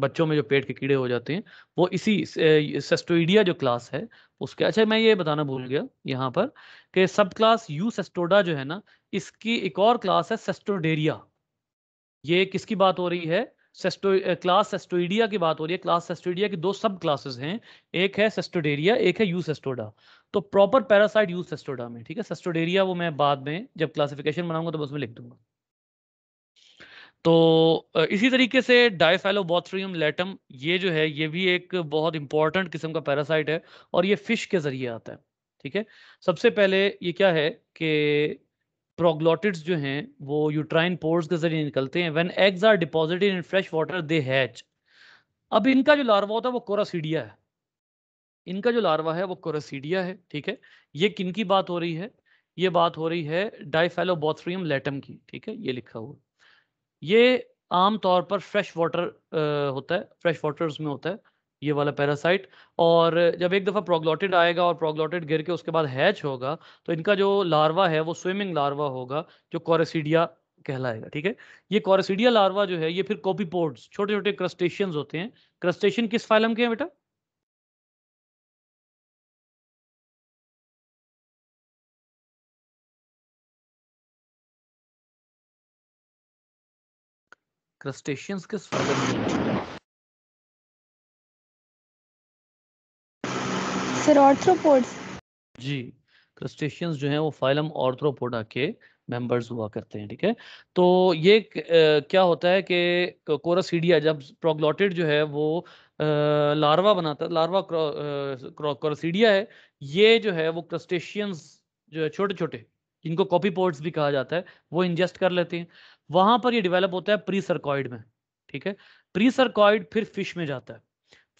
बच्चों में जो पेट के कीड़े हो जाते हैं वो इसी सेस्टोइडिया जो क्लास है उसके अच्छा मैं ये बताना भूल गया यहाँ पर कि सब क्लास यू सेस्टोडा जो है ना इसकी एक और क्लास है सेस्टोडेरिया ये किसकी बात हो रही है सेस्टो क्लास सेस्टोइडिया की बात हो रही है क्लास सेस्टोइडिया की दो सब क्लासेस हैं एक है सेस्टोडेरिया एक है यू सेस्टोडा तो प्रॉपर पैरासाइट यू सेस्टोडा में ठीक है सेस्टोडेरिया वो मैं बाद में जब क्लासिफिकेशन बनाऊंगा तो उसमें लिख दूंगा तो इसी तरीके से डायफेलोबोथ्रियम लेटम ये जो है ये भी एक बहुत इंपॉर्टेंट किस्म का पैरासाइट है और ये फिश के जरिए आता है ठीक है सबसे पहले ये क्या है कि प्रोग्लोटिड्स जो हैं वो यूट्राइन पोर्स के जरिए निकलते हैं when eggs are deposited in fresh water they hatch अब इनका जो लार्वा होता है वो कोरासीडिया है इनका जो लार्वा है वो कोरासीडिया है ठीक है ये किन की बात हो रही है ये बात हो रही है डायफेलोबोथ्रियम लेटम की ठीक है ये लिखा हुआ ये आम तौर पर फ्रेश वाटर होता है फ्रेश वाटर्स में होता है ये वाला पैरासाइट और जब एक दफ़ा प्रोग्लॉटेड आएगा और प्रोग्लॉटेड गिर के उसके बाद हैच होगा तो इनका जो लार्वा है वो स्विमिंग लार्वा होगा जो कॉरेसीडिया कहलाएगा ठीक है ये कॉरेसीडिया लार्वा जो है ये फिर कॉपीपोर्ड्स छोटे छोटे क्रस्टेशियंस होते हैं क्रस्टेशियन किस फाइलम के हैं बेटा क्रस्टेशियंस के स्वागत में सर आर्थ्रोपोड्स जी क्रस्टेशियंस जो हैं वो फाइलम ऑर्थ्रोपोडा के मेंबर्स हुआ करते हैं ठीक है तो ये क्या होता है कि कोरासीडिया जब प्रोग्लोटेड जो है वो लार्वा बनाता है लार्वा कोरासीडिया है ये जो है वो क्रस्टेशियंस जो है छोटे छोटे जिनको कॉपी पोर्ट्स भी कहा जाता है वो इंजेस्ट कर लेते हैं वहां पर ये डिवेलप होता है प्री सरकॉइड में ठीक है प्री सरकॉइड फिर फिश में जाता है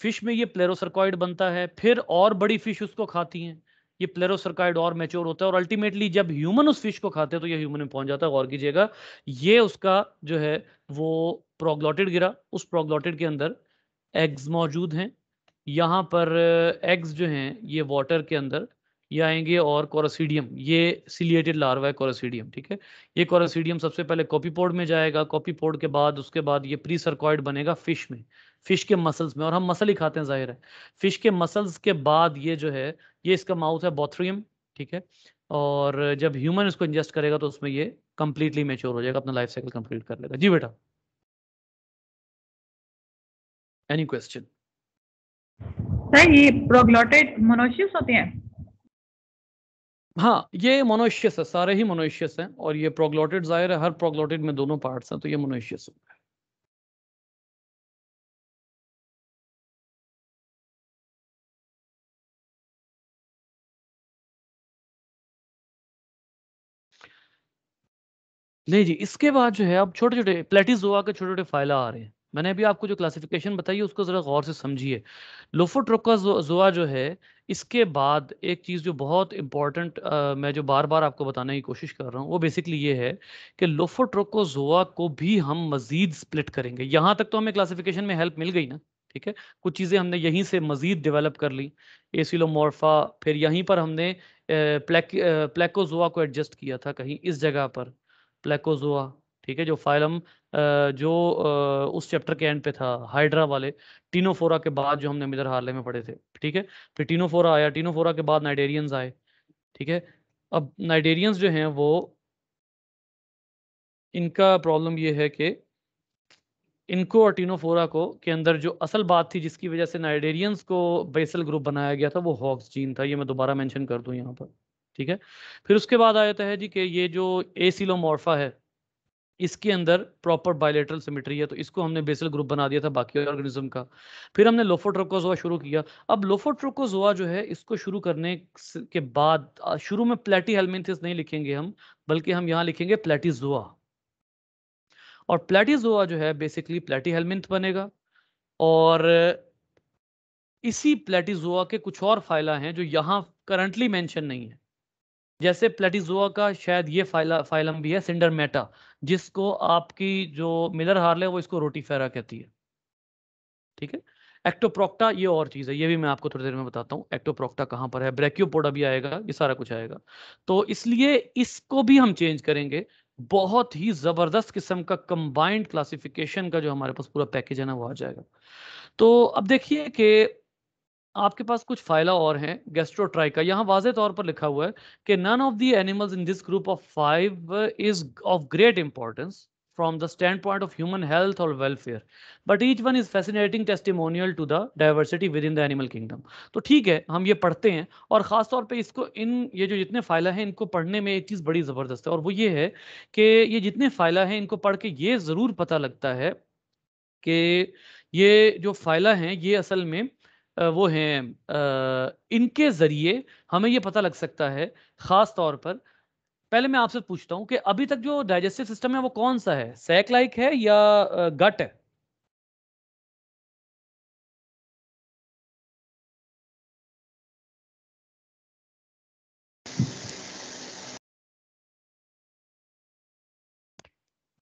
फिश में ये प्लेरोसरकॉइड बनता है फिर और बड़ी फिश उसको खाती हैं ये प्लेरोसरकॉइड और मेच्योर होता है और अल्टीमेटली जब ह्यूमन उस फिश को खाते हैं तो ये ह्यूमन में पहुंच जाता है और कीजिएगा ये उसका जो है वो प्रोग्लॉटेड गिरा उस प्रोग्लॉटेड के अंदर एग्स मौजूद हैं यहाँ पर एग्स जो हैं ये वाटर के अंदर ये आएंगे और कोरासीडियम ये सिलिएटेड लार्वा है कोरासीडियम ठीक है ये कोरासीडियम सबसे पहले कॉपीपोड में जाएगा कॉपीपोड के बाद उसके बाद ये प्री सर्कॉइड बनेगा फिश में फिश के मसल्स में और हम मसल ही खाते हैं जाहिर है फिश के मसल्स के बाद ये जो है ये इसका माउथ है बोथ्रियम ठीक है और जब ह्यूमन इसको इंजेस्ट करेगा तो उसमें ये कंप्लीटली मेच्योर हो जाएगा अपना लाइफ साइकिल कंप्लीट कर लेगा जी बेटा एनी क्वेश्चन सर ये प्रोग्लोटेड मोनोशियस होते हैं हाँ ये मोनोशियस है सारे ही मोनोशियस हैं और ये प्रोग्लोटेड जाहिर है हर प्रोग्लोटेड में दोनों पार्ट्स हैं तो ये मोनोशियस हो गया नहीं जी इसके बाद जो है अब छोटे छोटे प्लेटिजोआ के छोटे छोटे फायला आ रहे हैं मैंने अभी आपको जो क्लासिफिकेशन बताई है उसको ज़रा गौर से समझिए लोफोट्रोका जोआ जो है इसके बाद एक चीज़ जो बहुत इंपॉर्टेंट मैं जो बार बार आपको बताने की कोशिश कर रहा हूँ वो बेसिकली ये है कि लोफोट्रोकोजोआ को भी हम मज़ीद स्प्लिट करेंगे यहाँ तक तो हमें क्लासिफिकेशन में हेल्प मिल गई ना ठीक है कुछ चीज़ें हमने यहीं से मज़ीद डेवलप कर ली एसिलोमोर्फा फिर यहीं पर हमने प्लेक प्लेकोजोआ को एडजस्ट किया था कहीं इस जगह पर प्लेकोजोआ ठीक है जो फाइलम जो उस चैप्टर के एंड पे था हाइड्रा वाले टीनोफोरा के बाद जो हमने मिदर हार्ले में पढ़े थे ठीक है फिर टीनोफोरा आया टीनोफोरा के बाद नाइडेरियंस आए ठीक है अब नाइडेरियंस जो हैं वो इनका प्रॉब्लम ये है कि इनको और टीनोफोरा को के अंदर जो असल बात थी जिसकी वजह से नाइडेरियंस को बेसल ग्रुप बनाया गया था वो हॉक्स जीन था ये मैं दोबारा मेंशन कर दूं यहाँ पर ठीक है फिर उसके बाद आ जाता तो है जी कि ये जो एसिलोमोर्फा है इसके अंदर प्रॉपर बायोलेटरल सिमेट्री है तो इसको हमने बेसल ग्रुप बना दिया था बाकी ऑर्गेनिज्म का फिर हमने लोफोट्रोकोजोआ शुरू किया अब लोफोट्रोकोजोआ जो है इसको शुरू करने के बाद शुरू में प्लेटी हेलमेंथिस नहीं लिखेंगे हम बल्कि हम यहाँ लिखेंगे प्लेटीजोआ और प्लेटीजोआ जो है बेसिकली प्लेटी हेलमेंथ बनेगा और इसी प्लेटीजोआ के कुछ और फाइला हैं जो यहाँ करंटली मेंशन नहीं है जैसे प्लेटीजोआ का शायद ये फाइला फाइलम भी है सिंडरमेटा जिसको आपकी जो मिलर हार्ले वो इसको रोटीफेरा कहती है ठीक है एक्टोप्रोक्टा ये और चीज़ है ये भी मैं आपको थोड़ी देर में बताता हूँ एक्टोप्रोक्टा कहाँ पर है ब्रेक्योपोडा भी आएगा ये सारा कुछ आएगा तो इसलिए इसको भी हम चेंज करेंगे बहुत ही ज़बरदस्त किस्म का कंबाइंड क्लासिफिकेशन का जो हमारे पास पूरा पैकेज है ना वो आ जाएगा तो अब देखिए कि आपके पास कुछ फाइला और हैं गैस्ट्रोट्राई का यहाँ वाजे तौर पर लिखा हुआ है कि none of the animals in this group of five is of great importance from the standpoint of human health or welfare but each one is fascinating testimonial to the diversity within the animal kingdom तो ठीक है हम ये पढ़ते हैं और ख़ास तौर पे इसको इन ये जो जितने फाइला हैं इनको पढ़ने में एक चीज़ बड़ी ज़बरदस्त है और वो ये है कि ये जितने फाइला हैं इनको पढ़ के ये ज़रूर पता लगता है कि ये जो फाइला हैं ये असल में वो हैं इनके ज़रिए हमें ये पता लग सकता है ख़ास तौर पर पहले मैं आपसे पूछता हूँ कि अभी तक जो डाइजेस्टिव सिस्टम है वो कौन सा है सैक लाइक है या गट है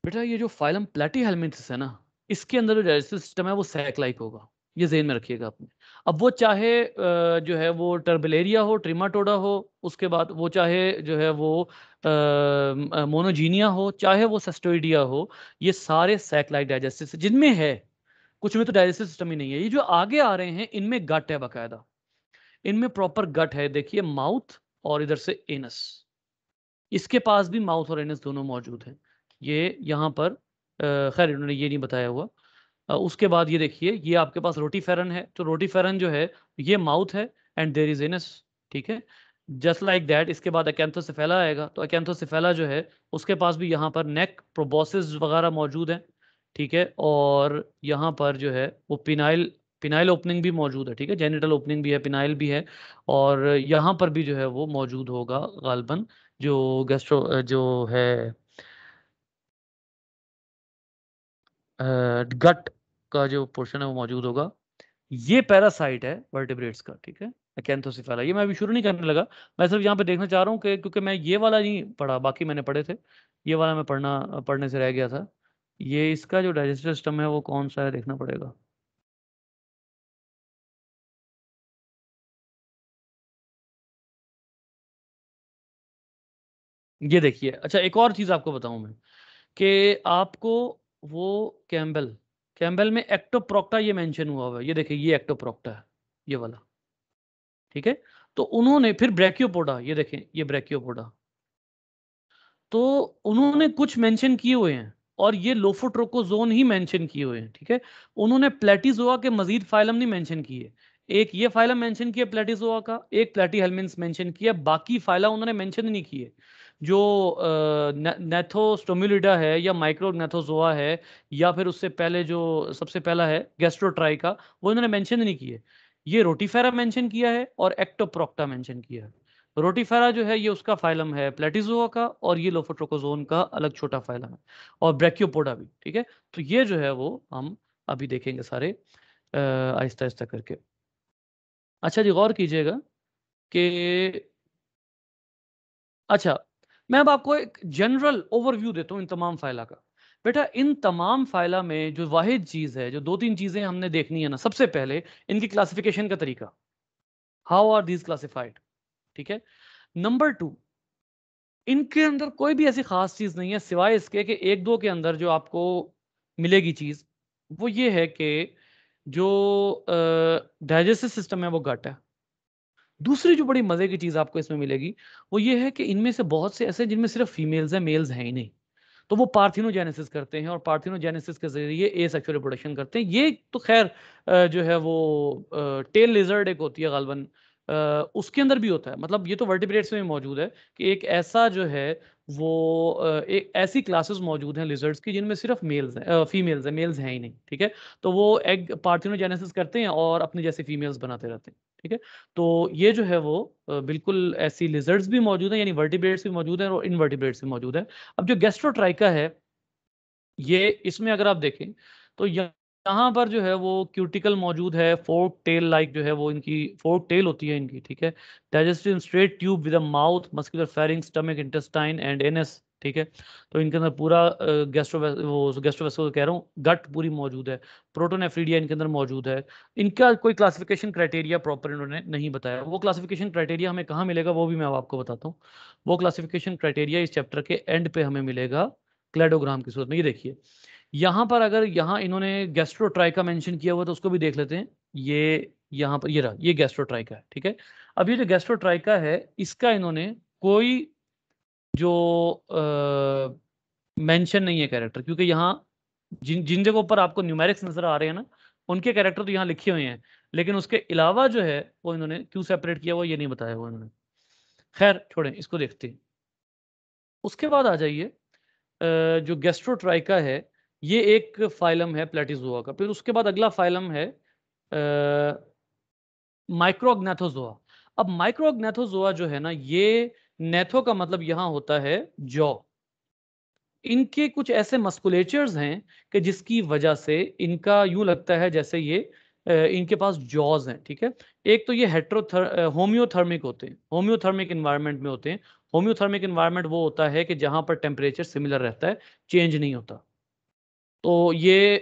बेटा ये जो फाइलम प्लेटी हेलमेट्स है ना इसके अंदर जो डाइजेस्टिव सिस्टम है वो सैक लाइक होगा ये जहन में रखिएगा आपने अब वो चाहे जो है वो टर्बलेरिया हो ट्रिमाटोडा हो उसके बाद वो चाहे जो है वो मोनोजीनिया हो चाहे वो सेस्टोइडिया हो ये सारे सैकलाइट डाइजेस्टिस जिनमें है कुछ में तो डाइजेस्टिव सिस्टम ही नहीं है ये जो आगे आ रहे हैं इनमें गट है बाकायदा इनमें प्रॉपर गट है देखिए माउथ और इधर से एनस इसके पास भी माउथ और एनस दोनों मौजूद हैं ये यहाँ पर खैर इन्होंने ये नहीं बताया हुआ उसके बाद ये देखिए ये आपके पास रोटी फेरन है तो रोटी फेरन जो है ये माउथ है एंड देर इज एनस ठीक है जस्ट लाइक दैट इसके बाद अकेंथोसिफेला आएगा तो अकेंथोसिफेला जो है उसके पास भी यहाँ पर नेक प्रोबोसिस वगैरह मौजूद हैं ठीक है और यहाँ पर जो है वो पिनाइल पिनाइल ओपनिंग भी मौजूद है ठीक है जेनिटल ओपनिंग भी है पिनाइल भी है और यहाँ पर भी जो है वो मौजूद होगा गालबन जो गैस्ट्रो जो है गट का जो पोर्शन है वो मौजूद होगा ये पैरासाइट है वर्टिब्रेट्स का ठीक है अकेंथोसिफेला ये मैं अभी शुरू नहीं करने लगा मैं सिर्फ यहाँ पे देखना चाह रहा हूँ कि क्योंकि मैं ये वाला नहीं पढ़ा बाकी मैंने पढ़े थे ये वाला मैं पढ़ना पढ़ने से रह गया था ये इसका जो डाइजेस्टिव सिस्टम है वो कौन सा है देखना पड़ेगा ये देखिए अच्छा एक और चीज़ आपको बताऊं मैं कि आपको वो कैम्बल कैम्बेल में एक्टोप्रोक्टा ये मेंशन हुआ हुआ है ये देखिए ये एक्टोप्रोक्टा है ये वाला ठीक है तो उन्होंने फिर ब्रैक्योपोडा ये देखें ये ब्रैक्योपोडा तो उन्होंने कुछ मेंशन किए हुए हैं और ये लोफोट्रोकोजोन ही मेंशन किए हुए हैं ठीक है उन्होंने प्लेटिजोआ के मजीद फाइलम नहीं मेंशन किए एक ये फाइलम मेंशन किया प्लेटिजोआ का एक प्लेटी हेलमेंस मेंशन किया बाकी फाइला उन्होंने मेंशन नहीं किए जो नेथोस्टोमुलिडा है या माइक्रोनेथोजोआ है या फिर उससे पहले जो सबसे पहला है गैस्ट्रोट्राई का वो इन्होंने मेंशन नहीं किए ये रोटीफेरा मेंशन किया है और एक्टोप्रोक्टा मेंशन किया है रोटीफेरा जो है ये उसका फाइलम है प्लेटिजोआ का और ये लोफोट्रोकोजोन का अलग छोटा फाइलम है और ब्रैक्योपोडा भी ठीक है तो ये जो है वो हम अभी देखेंगे सारे आहिस्ता आहिस्ता करके अच्छा जी गौर कीजिएगा कि अच्छा मैं अब आपको एक जनरल ओवरव्यू देता हूँ इन तमाम फाइला का बेटा इन तमाम फाइला में जो वाहिद चीज है जो दो तीन चीजें हमने देखनी है ना सबसे पहले इनकी क्लासिफिकेशन का तरीका हाउ आर दीज क्लासिफाइड ठीक है नंबर टू इनके अंदर कोई भी ऐसी खास चीज नहीं है सिवाय इसके कि एक दो के अंदर जो आपको मिलेगी चीज वो ये है कि जो डाइजेस्टिव सिस्टम है वो घट है दूसरी जो बड़ी मजे की चीज आपको इसमें मिलेगी वो ये है कि इनमें से बहुत से ऐसे जिनमें सिर्फ फीमेल्स हैं मेल्स हैं ही नहीं तो वो पार्थिनोजेनेसिस करते हैं और पार्थिनोजेनेसिस के जरिए ए सेक्चुअल रिप्रोडक्शन करते हैं ये तो खैर जो है वो टेल लिजर्ड एक होती है गालबन उसके अंदर भी होता है मतलब ये तो वर्टिब्रेट्स में मौजूद है कि एक ऐसा जो है वो एक ऐसी क्लासेस मौजूद हैं लिजर्ड्स की जिनमें सिर्फ मेल्स हैं फीमेल्स हैं मेल्स हैं ही नहीं ठीक है तो वो एग पार्थिनोजेनेसिस करते हैं और अपने जैसे फीमेल्स बनाते रहते हैं ठीक है तो ये जो है वो बिल्कुल ऐसी लिजर्ड्स भी मौजूद हैं यानी वर्टिब्रेट्स भी मौजूद हैं और इनवर्टिब्रेट्स भी मौजूद हैं अब जो गेस्ट्रोट्राइका है ये इसमें अगर आप देखें तो यहाँ कहाँ पर जो है वो क्यूटिकल मौजूद है फोर्क टेल लाइक जो है वो इनकी फोर्क टेल होती है इनकी ठीक है digestive straight tube with mouth muscular pharynx stomach intestine and anus ठीक है तो इनके अंदर पूरा गैस्ट्रो वो गैस्ट्रोवेस्कुलर कह रहा हूँ गट पूरी मौजूद है प्रोटोन एफ्रीडिया इनके अंदर मौजूद है इनका कोई क्लासिफिकेशन क्राइटेरिया प्रॉपर इन्होंने नहीं बताया वो क्लासिफिकेशन क्राइटेरिया हमें कहाँ मिलेगा वो भी मैं आपको बताता हूँ वो क्लासिफिकेशन क्राइटेरिया इस चैप्टर के एंड पे हमें मिलेगा क्लेडोग्राम की सूरत में ये देखिए यहां पर अगर यहां इन्होंने गैस्ट्रोट्राई का मेंशन किया हुआ तो उसको भी देख लेते हैं ये यहाँ पर ये रहा ये गैस्ट्रोट्राई है ठीक है अब ये जो गैस्ट्रोट्राई है इसका इन्होंने कोई जो मेंशन नहीं है कैरेक्टर क्योंकि यहाँ जिन जिन जगहों पर आपको न्यूमेरिक्स नजर आ रहे हैं ना उनके कैरेक्टर तो यहाँ लिखे हुए हैं लेकिन उसके अलावा जो है वो इन्होंने क्यों सेपरेट किया हुआ ये नहीं बताया हुआ इन्होंने खैर छोड़ें इसको देखते हैं उसके बाद आ जाइए जो गेस्ट्रोट्राइका है ये एक फाइलम है प्लेटिजोआ का फिर उसके बाद अगला फाइलम है माइक्रोग्नेथोजोआ अब माइक्रोग्नेथोजोआ जो है ना ये नेथो का मतलब यहाँ होता है जॉ इनके कुछ ऐसे मस्कुलेचर्स हैं कि जिसकी वजह से इनका यूं लगता है जैसे ये इनके पास जॉज हैं ठीक है एक तो ये हेट्रोथर होम्योथर्मिक होते हैं होम्योथर्मिक इन्वायरमेंट में होते हैं होम्योथर्मिक इन्वायरमेंट वो होता है कि जहां पर टेम्परेचर सिमिलर रहता है चेंज नहीं होता तो ये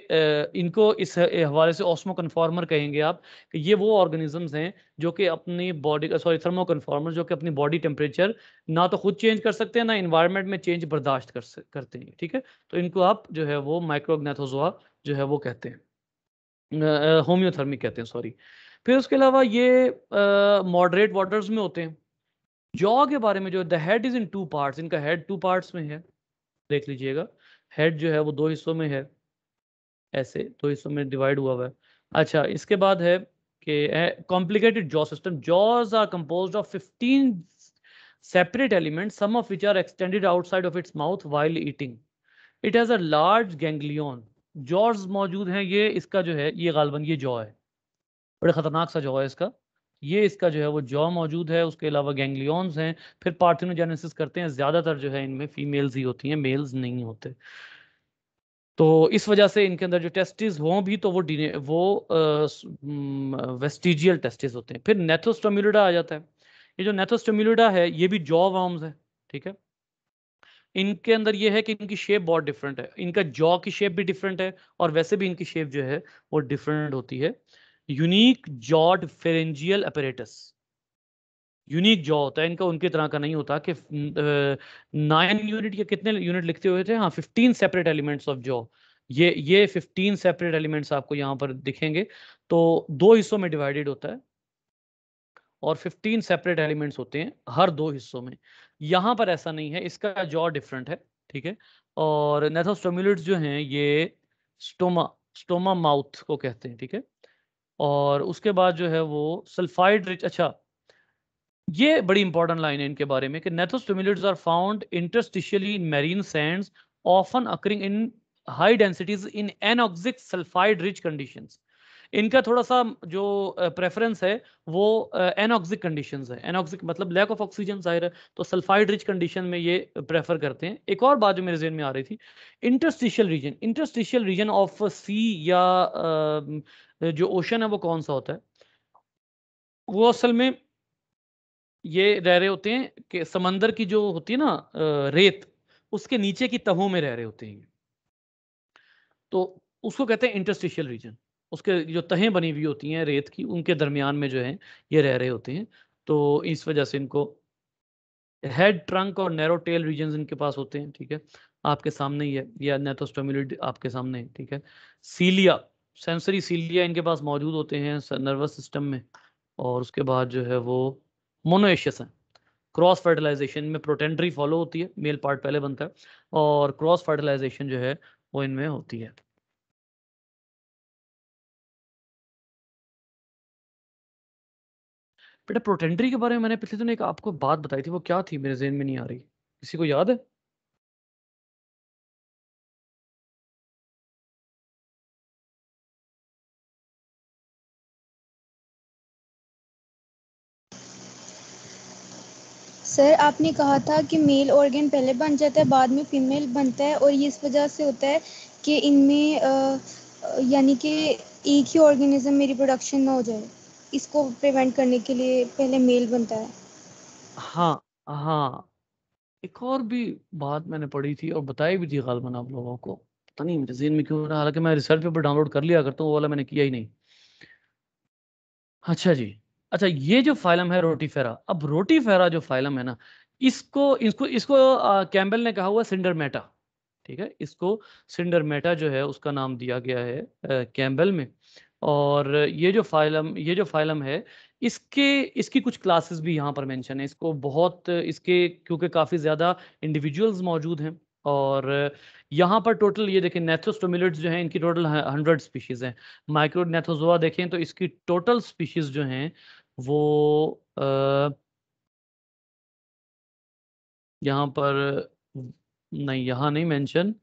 इनको इस हवाले से ऑस्मो कन्फॉर्मर कहेंगे आप कि ये वो ऑर्गेनिजम्स हैं जो कि अपनी बॉडी सॉरी थर्मो कन्फॉर्मर जो कि अपनी बॉडी टेम्परेचर ना तो खुद चेंज कर सकते हैं ना इन्वायरमेंट में चेंज बर्दाश्त कर करते हैं ठीक है तो इनको आप जो है वो माइक्रोगनेथोजोआ जो है वो कहते हैं होम्योथर्मिक कहते हैं सॉरी फिर उसके अलावा ये मॉडरेट वाटर्स में होते हैं जॉ के बारे में जो the head is in two parts इनका हेड टू पार्ट्स में है देख लीजिएगा हेड जो है वो दो हिस्सों में है ऐसे दो हिस्सों में डिवाइड हुआ हुआ है अच्छा इसके बाद है कि complicated jaw system jaws are compose of fifteen separate element some of which are extended outside of its mouth while eating. It has a large ganglion. जॉर्ज मौजूद हैं ये इसका जो है ये गालबन ये जॉ है बड़े खतरनाक सा जॉ है इसका ये इसका जो है वो जॉ मौजूद है उसके अलावा गैंगलियॉन्स हैं फिर पार्थिनोजेनेसिस करते हैं ज़्यादातर जो है इनमें फीमेल्स ही होती हैं मेल्स नहीं होते तो इस वजह से इनके अंदर जो टेस्टिस हो भी तो वो वो वेस्टिजियल टेस्टिस होते हैं फिर नेथोस्टोम्यूलिडा आ जाता है ये जो नेथोस्टोम्यूलिडा है ये भी जॉ वॉर्म्स है ठीक है इनके अंदर ये है कि इनकी शेप बहुत डिफरेंट है इनका जॉ की शेप भी डिफरेंट है और वैसे भी इनकी शेप जो है वो डिफरेंट होती है unique jawed pharyngeal apparatus unique jaw होता है इनका उनकी तरह का नहीं होता कि नाइन यूनिट या कितने यूनिट लिखते हुए थे हाँ fifteen separate elements of jaw ये ये फिफ्टीन सेपरेट एलिमेंट्स आपको यहाँ पर दिखेंगे तो दो हिस्सों में डिवाइडेड होता है और 15 सेपरेट एलिमेंट्स होते हैं हर दो हिस्सों में यहाँ पर ऐसा नहीं है इसका जॉ डिफरेंट है ठीक है और नेथोस्टोमुलेट्स जो हैं ये स्टोमा स्टोमा माउथ को कहते हैं ठीक है और उसके बाद जो है वो सल्फाइड रिच अच्छा ये बड़ी इंपॉर्टेंट लाइन है इनके बारे में कि gnathostomulids are found interstitially in marine sands often occurring in high densities in anoxic sulphide rich conditions इनका थोड़ा सा जो प्रेफरेंस है वो एनऑक्सिक कंडीशन है एनऑक्सिक मतलब लैक ऑफ ऑक्सीजन जाहिर है तो सल्फाइड रिच कंडीशन में ये प्रेफर करते हैं एक और बात जो मेरे जेन में आ रही थी interstitial region interstitial region of sea या जो ओशन है वो कौन सा होता है वो असल में ये रह रहे होते हैं कि समंदर की जो होती है ना रेत उसके नीचे की तहों में रह रहे होते हैं तो उसको कहते हैं इंटरस्टिशियल रीजन उसके जो तहें बनी हुई होती हैं रेत की उनके दरमियान में जो है ये रह रहे होते हैं तो इस वजह से इनको हेड ट्रंक और नैरो टेल रीजन इनके पास होते हैं ठीक है आपके सामने ही है या नेथोस्टोम्यूलिड आपके सामने है ठीक है सीलिया सेंसरी सीलिया इनके पास मौजूद होते हैं नर्वस सिस्टम में और उसके बाद जो है वो मोनोएशियस हैं क्रॉस फर्टिलाइजेशन में प्रोटेंट्री फॉलो होती है मेल पार्ट पहले बनता है और क्रॉस फर्टिलाइजेशन जो है वो इनमें होती है बेटा प्रोटेंट्री के बारे में मैंने पिछले दिन एक आपको बात बताई थी वो क्या थी मेरे जहन में नहीं आ रही किसी को याद है सर आपने कहा था कि मेल ऑर्गेन पहले बन जाता है बाद में फीमेल बनता है और ये इस वजह से होता है कि इनमें यानी कि एक ही ऑर्गेनिज्म में रिप्रोडक्शन ना हो जाए इसको प्रिवेंट करने के लिए पहले मेल बनता है हाँ हाँ एक और भी बात मैंने पढ़ी थी और बताई भी थी गालबन आप लोगों को पता नहीं मेरे जहन में क्यों हालांकि मैं रिसर्च पेपर डाउनलोड कर लिया करता तो हूँ वो वाला मैंने किया ही नहीं अच्छा जी अच्छा ये जो फाइलम है रोटीफेरा अब रोटीफेरा जो फाइलम है ना इसको इसको इसको कैम्बल ने कहा हुआ सिंडरमेटा ठीक है इसको सिंडरमेटा जो है उसका नाम दिया गया है कैम्बल में और ये जो फाइलम ये जो फाइलम है इसके इसकी कुछ क्लासेस भी यहाँ पर मेंशन है इसको बहुत इसके क्योंकि काफ़ी ज़्यादा इंडिविजुअल्स मौजूद हैं और यहाँ पर टोटल ये देखें नेथोस्टोमिलेट्स जो हैं इनकी टोटल हंड्रेड स्पीशीज़ हैं माइक्रो नेथोजोआ देखें तो इसकी टोटल स्पीशीज़ जो हैं वो यहाँ पर नहीं यहाँ नहीं मेंशन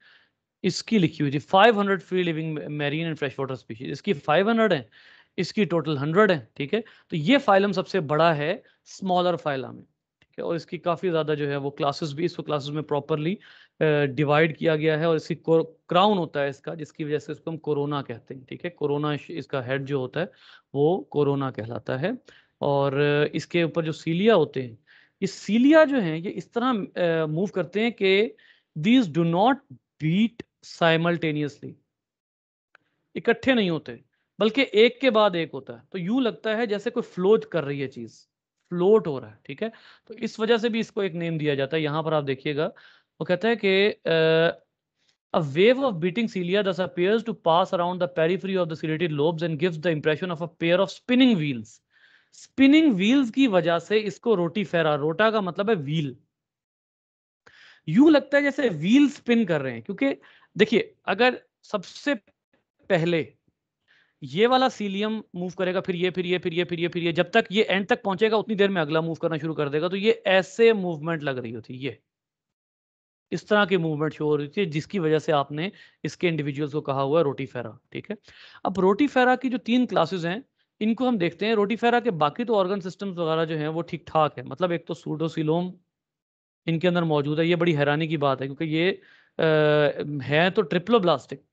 इसकी लिखी हुई थी 500 free living marine and fresh water species इसकी 500 है इसकी टोटल 100 है ठीक है तो ये फाइलम सबसे बड़ा है स्मॉलर फाइलम में और इसकी काफ़ी ज़्यादा जो है वो क्लासेस भी इसको क्लासेस में प्रॉपरली डिवाइड किया गया है और इसकी क्राउन होता है इसका जिसकी वजह से इसको हम कोरोना कहते हैं ठीक है कोरोना इसका हेड जो होता है वो कोरोना कहलाता है और इसके ऊपर जो सीलिया होते हैं ये सीलिया जो है ये इस तरह मूव करते हैं कि these do not beat simultaneously इकट्ठे नहीं होते बल्कि एक के बाद एक होता है तो यूं लगता है जैसे कोई फ्लोज कर रही है चीज़ फ्लोट हो रहा है ठीक है तो इस वजह से भी इसको एक नेम दिया जाता है यहां पर आप देखिएगा वो कहता है कि a wave of beating cilia thus appears to pass around the periphery of the ciliated lobes and gives the impression of a pair of spinning wheels spinning wheels की वजह से इसको रोटी फेरा रोटा का मतलब है व्हील यू लगता है जैसे व्हील स्पिन कर रहे हैं क्योंकि देखिए अगर सबसे पहले ये वाला सीलियम मूव करेगा फिर ये फिर ये फिर ये फिर ये फिर ये जब तक ये एंड तक पहुंचेगा उतनी देर में अगला मूव करना शुरू कर देगा तो ये ऐसे मूवमेंट लग रही होती ये इस तरह की मूवमेंट शो हो रही थी जिसकी वजह से आपने इसके इंडिविजुअल्स को कहा हुआ है रोटीफेरा ठीक है अब रोटीफेरा की जो तीन क्लासेज हैं इनको हम देखते हैं रोटीफेरा के बाकी तो ऑर्गन सिस्टम्स वगैरह जो है वो ठीक ठाक है मतलब एक तो सूडोसिलोम इनके अंदर मौजूद है ये बड़ी हैरानी की बात है क्योंकि ये आ, है तो ब्लास्टिक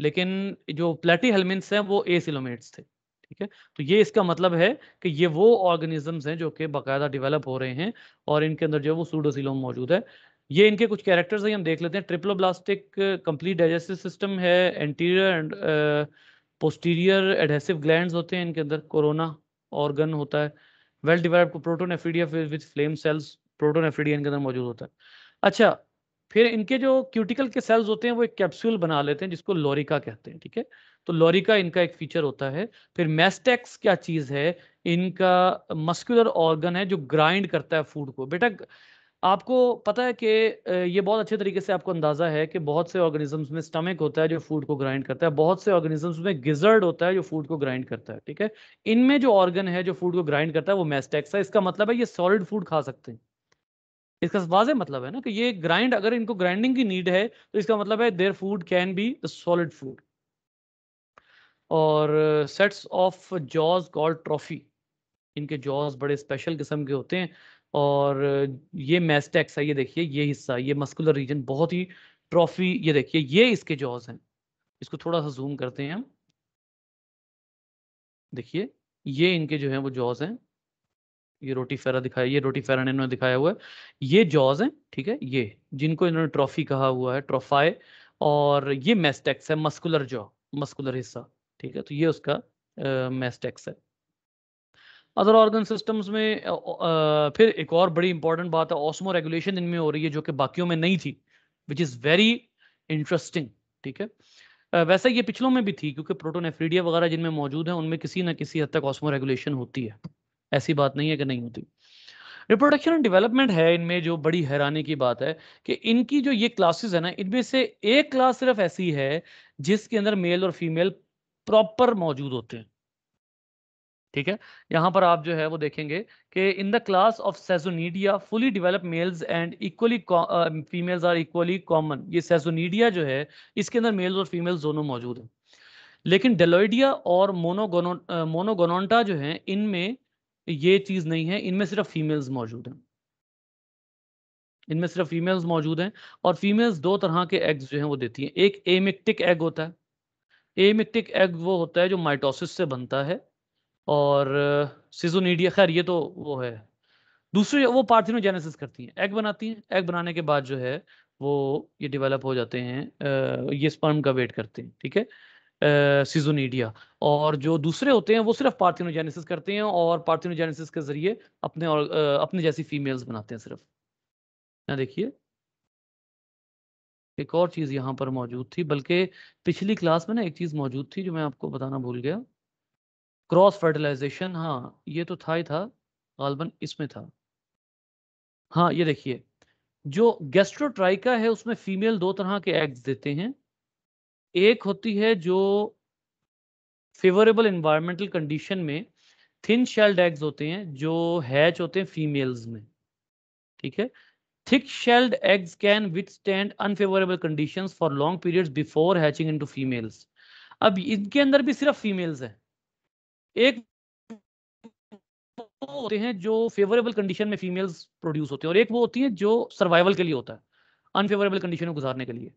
लेकिन जो प्लेटी हेलमिन्स हैं वो ए सिलोमेट्स थे ठीक है तो ये इसका मतलब है कि ये वो ऑर्गेनिजम्स हैं जो कि बाकायदा डेवलप हो रहे हैं और इनके अंदर जो है वो सूडोसिलोम मौजूद है ये इनके कुछ कैरेक्टर्स हैं हम देख लेते हैं ब्लास्टिक कंप्लीट डाइजेस्टिव सिस्टम है anterior and posterior adhesive gland होते हैं इनके अंदर कोरोना ऑर्गन होता है well developed protonephridia with flame cells protonephridia इनके अंदर मौजूद होता है अच्छा फिर इनके जो क्यूटिकल के सेल्स होते हैं वो एक कैप्सूल बना लेते हैं जिसको लोरिका कहते हैं ठीक है तो लोरिका इनका एक फीचर होता है फिर मैस्टेक्स क्या चीज़ है इनका मस्कुलर ऑर्गन है जो ग्राइंड करता है फूड को बेटा आपको पता है कि ये बहुत अच्छे तरीके से आपको अंदाज़ा है कि बहुत से ऑर्गेनिजम्स में स्टमक होता है जो फूड को ग्राइंड करता है बहुत से ऑर्गेनिजम्स में गिजर्ड होता है जो फूड को ग्राइंड करता है ठीक है इनमें जो ऑर्गन है जो फूड को ग्राइंड करता है वो मैस्टेक्स है इसका मतलब है ये सॉलिड फूड खा सकते हैं इसका वाज मतलब है ना कि ये ग्राइंड अगर इनको ग्राइंडिंग की नीड है तो इसका मतलब है their food can be the solid food और sets of jaws called trophi इनके जॉज बड़े स्पेशल किस्म के होते हैं और uh, ये मैस्टेक्स है ये देखिए ये हिस्सा ये मस्कुलर रीजन बहुत ही ट्रॉफी ये देखिए ये इसके जॉज हैं इसको थोड़ा सा जूम करते हैं हम देखिए ये इनके जो है वो जॉज हैं ये रोटी फेरा दिखाया ये रोटी फेरा ने इन्होंने दिखाया हुआ है ये जॉज हैं ठीक है ये जिनको इन्होंने ट्रॉफी कहा हुआ है ट्रोफाई और ये मेस्टेक्स है मस्कुलर जॉ मस्कुलर हिस्सा ठीक है तो ये उसका मेस्टेक्स है अदर ऑर्गन सिस्टम्स में आ, फिर एक और बड़ी इंपॉर्टेंट बात है ऑस्मो रेगुलेशन इनमें हो रही है जो कि बाकियों में नहीं थी विच इज़ वेरी इंटरेस्टिंग ठीक है वैसे ये पिछलों में भी थी क्योंकि प्रोटोनेफ्रीडिया वगैरह जिनमें मौजूद है उनमें किसी ना किसी हद तक ऑस्मो रेगुलेशन होती है ऐसी बात नहीं है कि नहीं होती रिप्रोडक्शन एंड डेवलपमेंट है इनमें जो बड़ी हैरानी की बात है कि इनकी जो ये क्लासेस है ना इनमें से एक क्लास सिर्फ ऐसी है जिसके अंदर मेल और फीमेल प्रॉपर मौजूद होते हैं ठीक है यहां पर आप जो है वो देखेंगे कि in the class of Seisonidea fully develop males and equally females are equally common ये सेजोनीडिया जो है इसके अंदर मेल्स और फीमेल्स दोनों मौजूद हैं लेकिन डेलोइडिया और मोनोगोनो मोनोगोनोंटा जो है इनमें ये चीज़ नहीं है इनमें सिर्फ फीमेल्स मौजूद हैं इनमें सिर्फ फीमेल्स मौजूद हैं और फीमेल्स दो तरह के एग्स जो हैं वो देती हैं एक एमिक्टिक एग होता है एमिक्टिक एग वो होता है जो माइटोसिस से बनता है और सीजोनीडिया खैर ये तो वो है दूसरी वो पार्थिनोजेनेसिस करती हैं एग बनाती हैं एग बनाने के बाद जो है वो ये डेवलप हो जाते हैं ये स्पर्म का वेट करते हैं ठीक है सीजोनीडिया और जो दूसरे होते हैं वो सिर्फ पार्थिनोजेनेसिस करते हैं और पार्थिनोजेनेसिस के जरिए अपने और अपने जैसी फीमेल्स बनाते हैं सिर्फ यहाँ देखिए एक और चीज़ यहाँ पर मौजूद थी बल्कि पिछली क्लास में ना एक चीज़ मौजूद थी जो मैं आपको बताना भूल गया क्रॉस फर्टिलाइजेशन हाँ ये तो था ही था गालबन इसमें था हाँ ये देखिए जो गैस्ट्रोट्राइका है उसमें फीमेल दो तरह के एग्स देते हैं एक होती है जो फेवरेबल इन्वायरमेंटल कंडीशन में थिन शेल एग्स होते हैं जो हैच होते हैं फीमेल्स में ठीक है thick shelled eggs can withstand unfavorable conditions for long periods before hatching into females अब इनके अंदर भी सिर्फ फीमेल्स हैं एक होते हैं जो फेवरेबल कंडीशन में फीमेल्स प्रोड्यूस होते हैं और एक वो होती है जो सर्वाइवल के लिए होता है अनफेवरेबल कंडीशन में गुजारने के लिए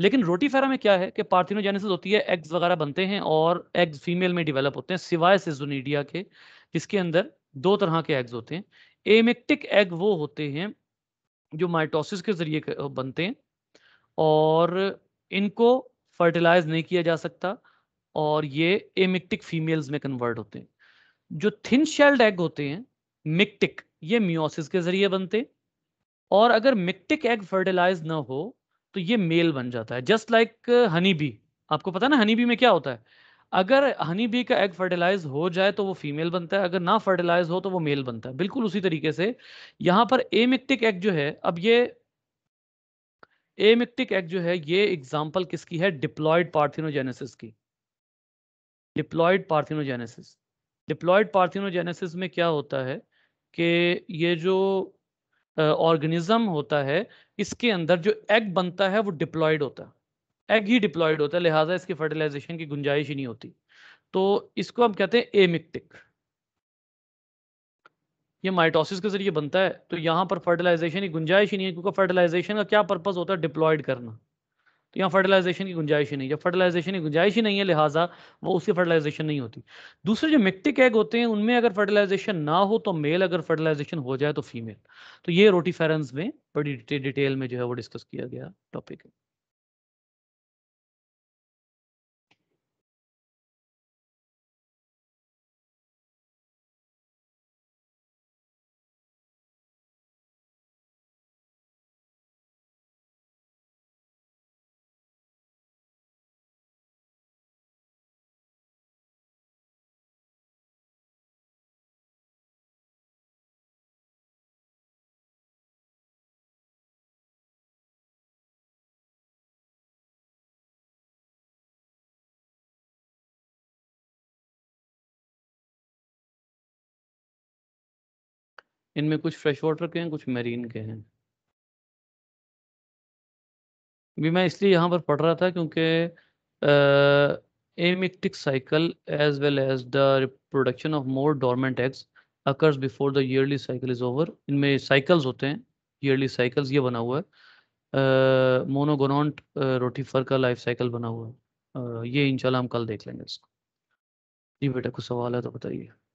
लेकिन रोटीफेरा में क्या है कि पार्थिनोजेनेसिस होती है एग्स वगैरह बनते हैं और एग्स फीमेल में डिवेलप होते हैं सिवाय सिजोनीडिया के जिसके अंदर दो तरह के एग्स होते हैं एमिक्टिक एग वो होते हैं जो माइटोसिस के जरिए बनते हैं और इनको फर्टिलाइज नहीं किया जा सकता और ये एमिक्टिक फीमेल्स में कन्वर्ट होते हैं जो थिन शेल्ड एग होते हैं मिक्टिक ये मियोसिस के जरिए बनते हैं और अगर मिक्टिक एग फर्टिलाइज ना हो तो ये मेल बन जाता है just like honey uh, bee आपको पता ना हनी बी में क्या होता है अगर हनी बी का एग फर्टिलाइज हो जाए तो वो फीमेल बनता है अगर ना फर्टिलाइज हो तो वो मेल बनता है बिल्कुल उसी तरीके से यहां पर एमिक्टिक एग जो है अब ये एमिक्टिक एग जो है ये एग्जाम्पल किसकी है डिप्लॉयड पार्थिनोजेनेसिस की डिप्लॉयड पार्थिनोजेनेसिस डिप्लॉयड पार्थिनोजेनेसिस में क्या होता है कि ये जो ऑर्गेनिज्म होता है इसके अंदर जो एग बनता है वो डिप्लॉयड होता है एग ही डिप्लॉयड होता है लिहाजा इसकी फर्टिलाइजेशन की गुंजाइश ही नहीं होती तो इसको हम कहते हैं एमिक्टिक ये माइटोसिस के जरिए बनता है तो यहां पर फर्टिलाइजेशन की गुंजाइश ही नहीं है क्योंकि फर्टिलाइजेशन का क्या पर्पज होता है डिप्लॉयड करना तो यहाँ फर्टिलाइजेशन की गुंजाइश ही नहीं जब फर्टिलाइजेशन की गुंजाइश ही नहीं है लिहाजा वो उसकी फर्टिलाइजेशन नहीं होती दूसरे जो मिक्टिक एग होते हैं उनमें अगर फर्टिलाइजेशन ना हो तो मेल अगर फर्टिलाइजेशन हो जाए तो फीमेल तो ये रोटीफेरेंस में बड़ी डिटेल में जो है वो डिस्कस किया गया टॉपिक है इनमें कुछ फ्रेश वाटर के हैं कुछ मेरीन के हैं भी मैं इसलिए यहाँ पर पढ़ रहा था क्योंकि amictic cycle as well as the reproduction of more dormant eggs occurs before the early cycle is over इनमें साइकिल्स होते हैं ईयरली साइकिल्स ये बना हुआ है मोनोगोनॉन्ट रोटीफर का लाइफ साइकिल बना हुआ है uh, ये इंशाल्लाह हम कल देख लेंगे इसको जी बेटा कुछ सवाल है तो बताइए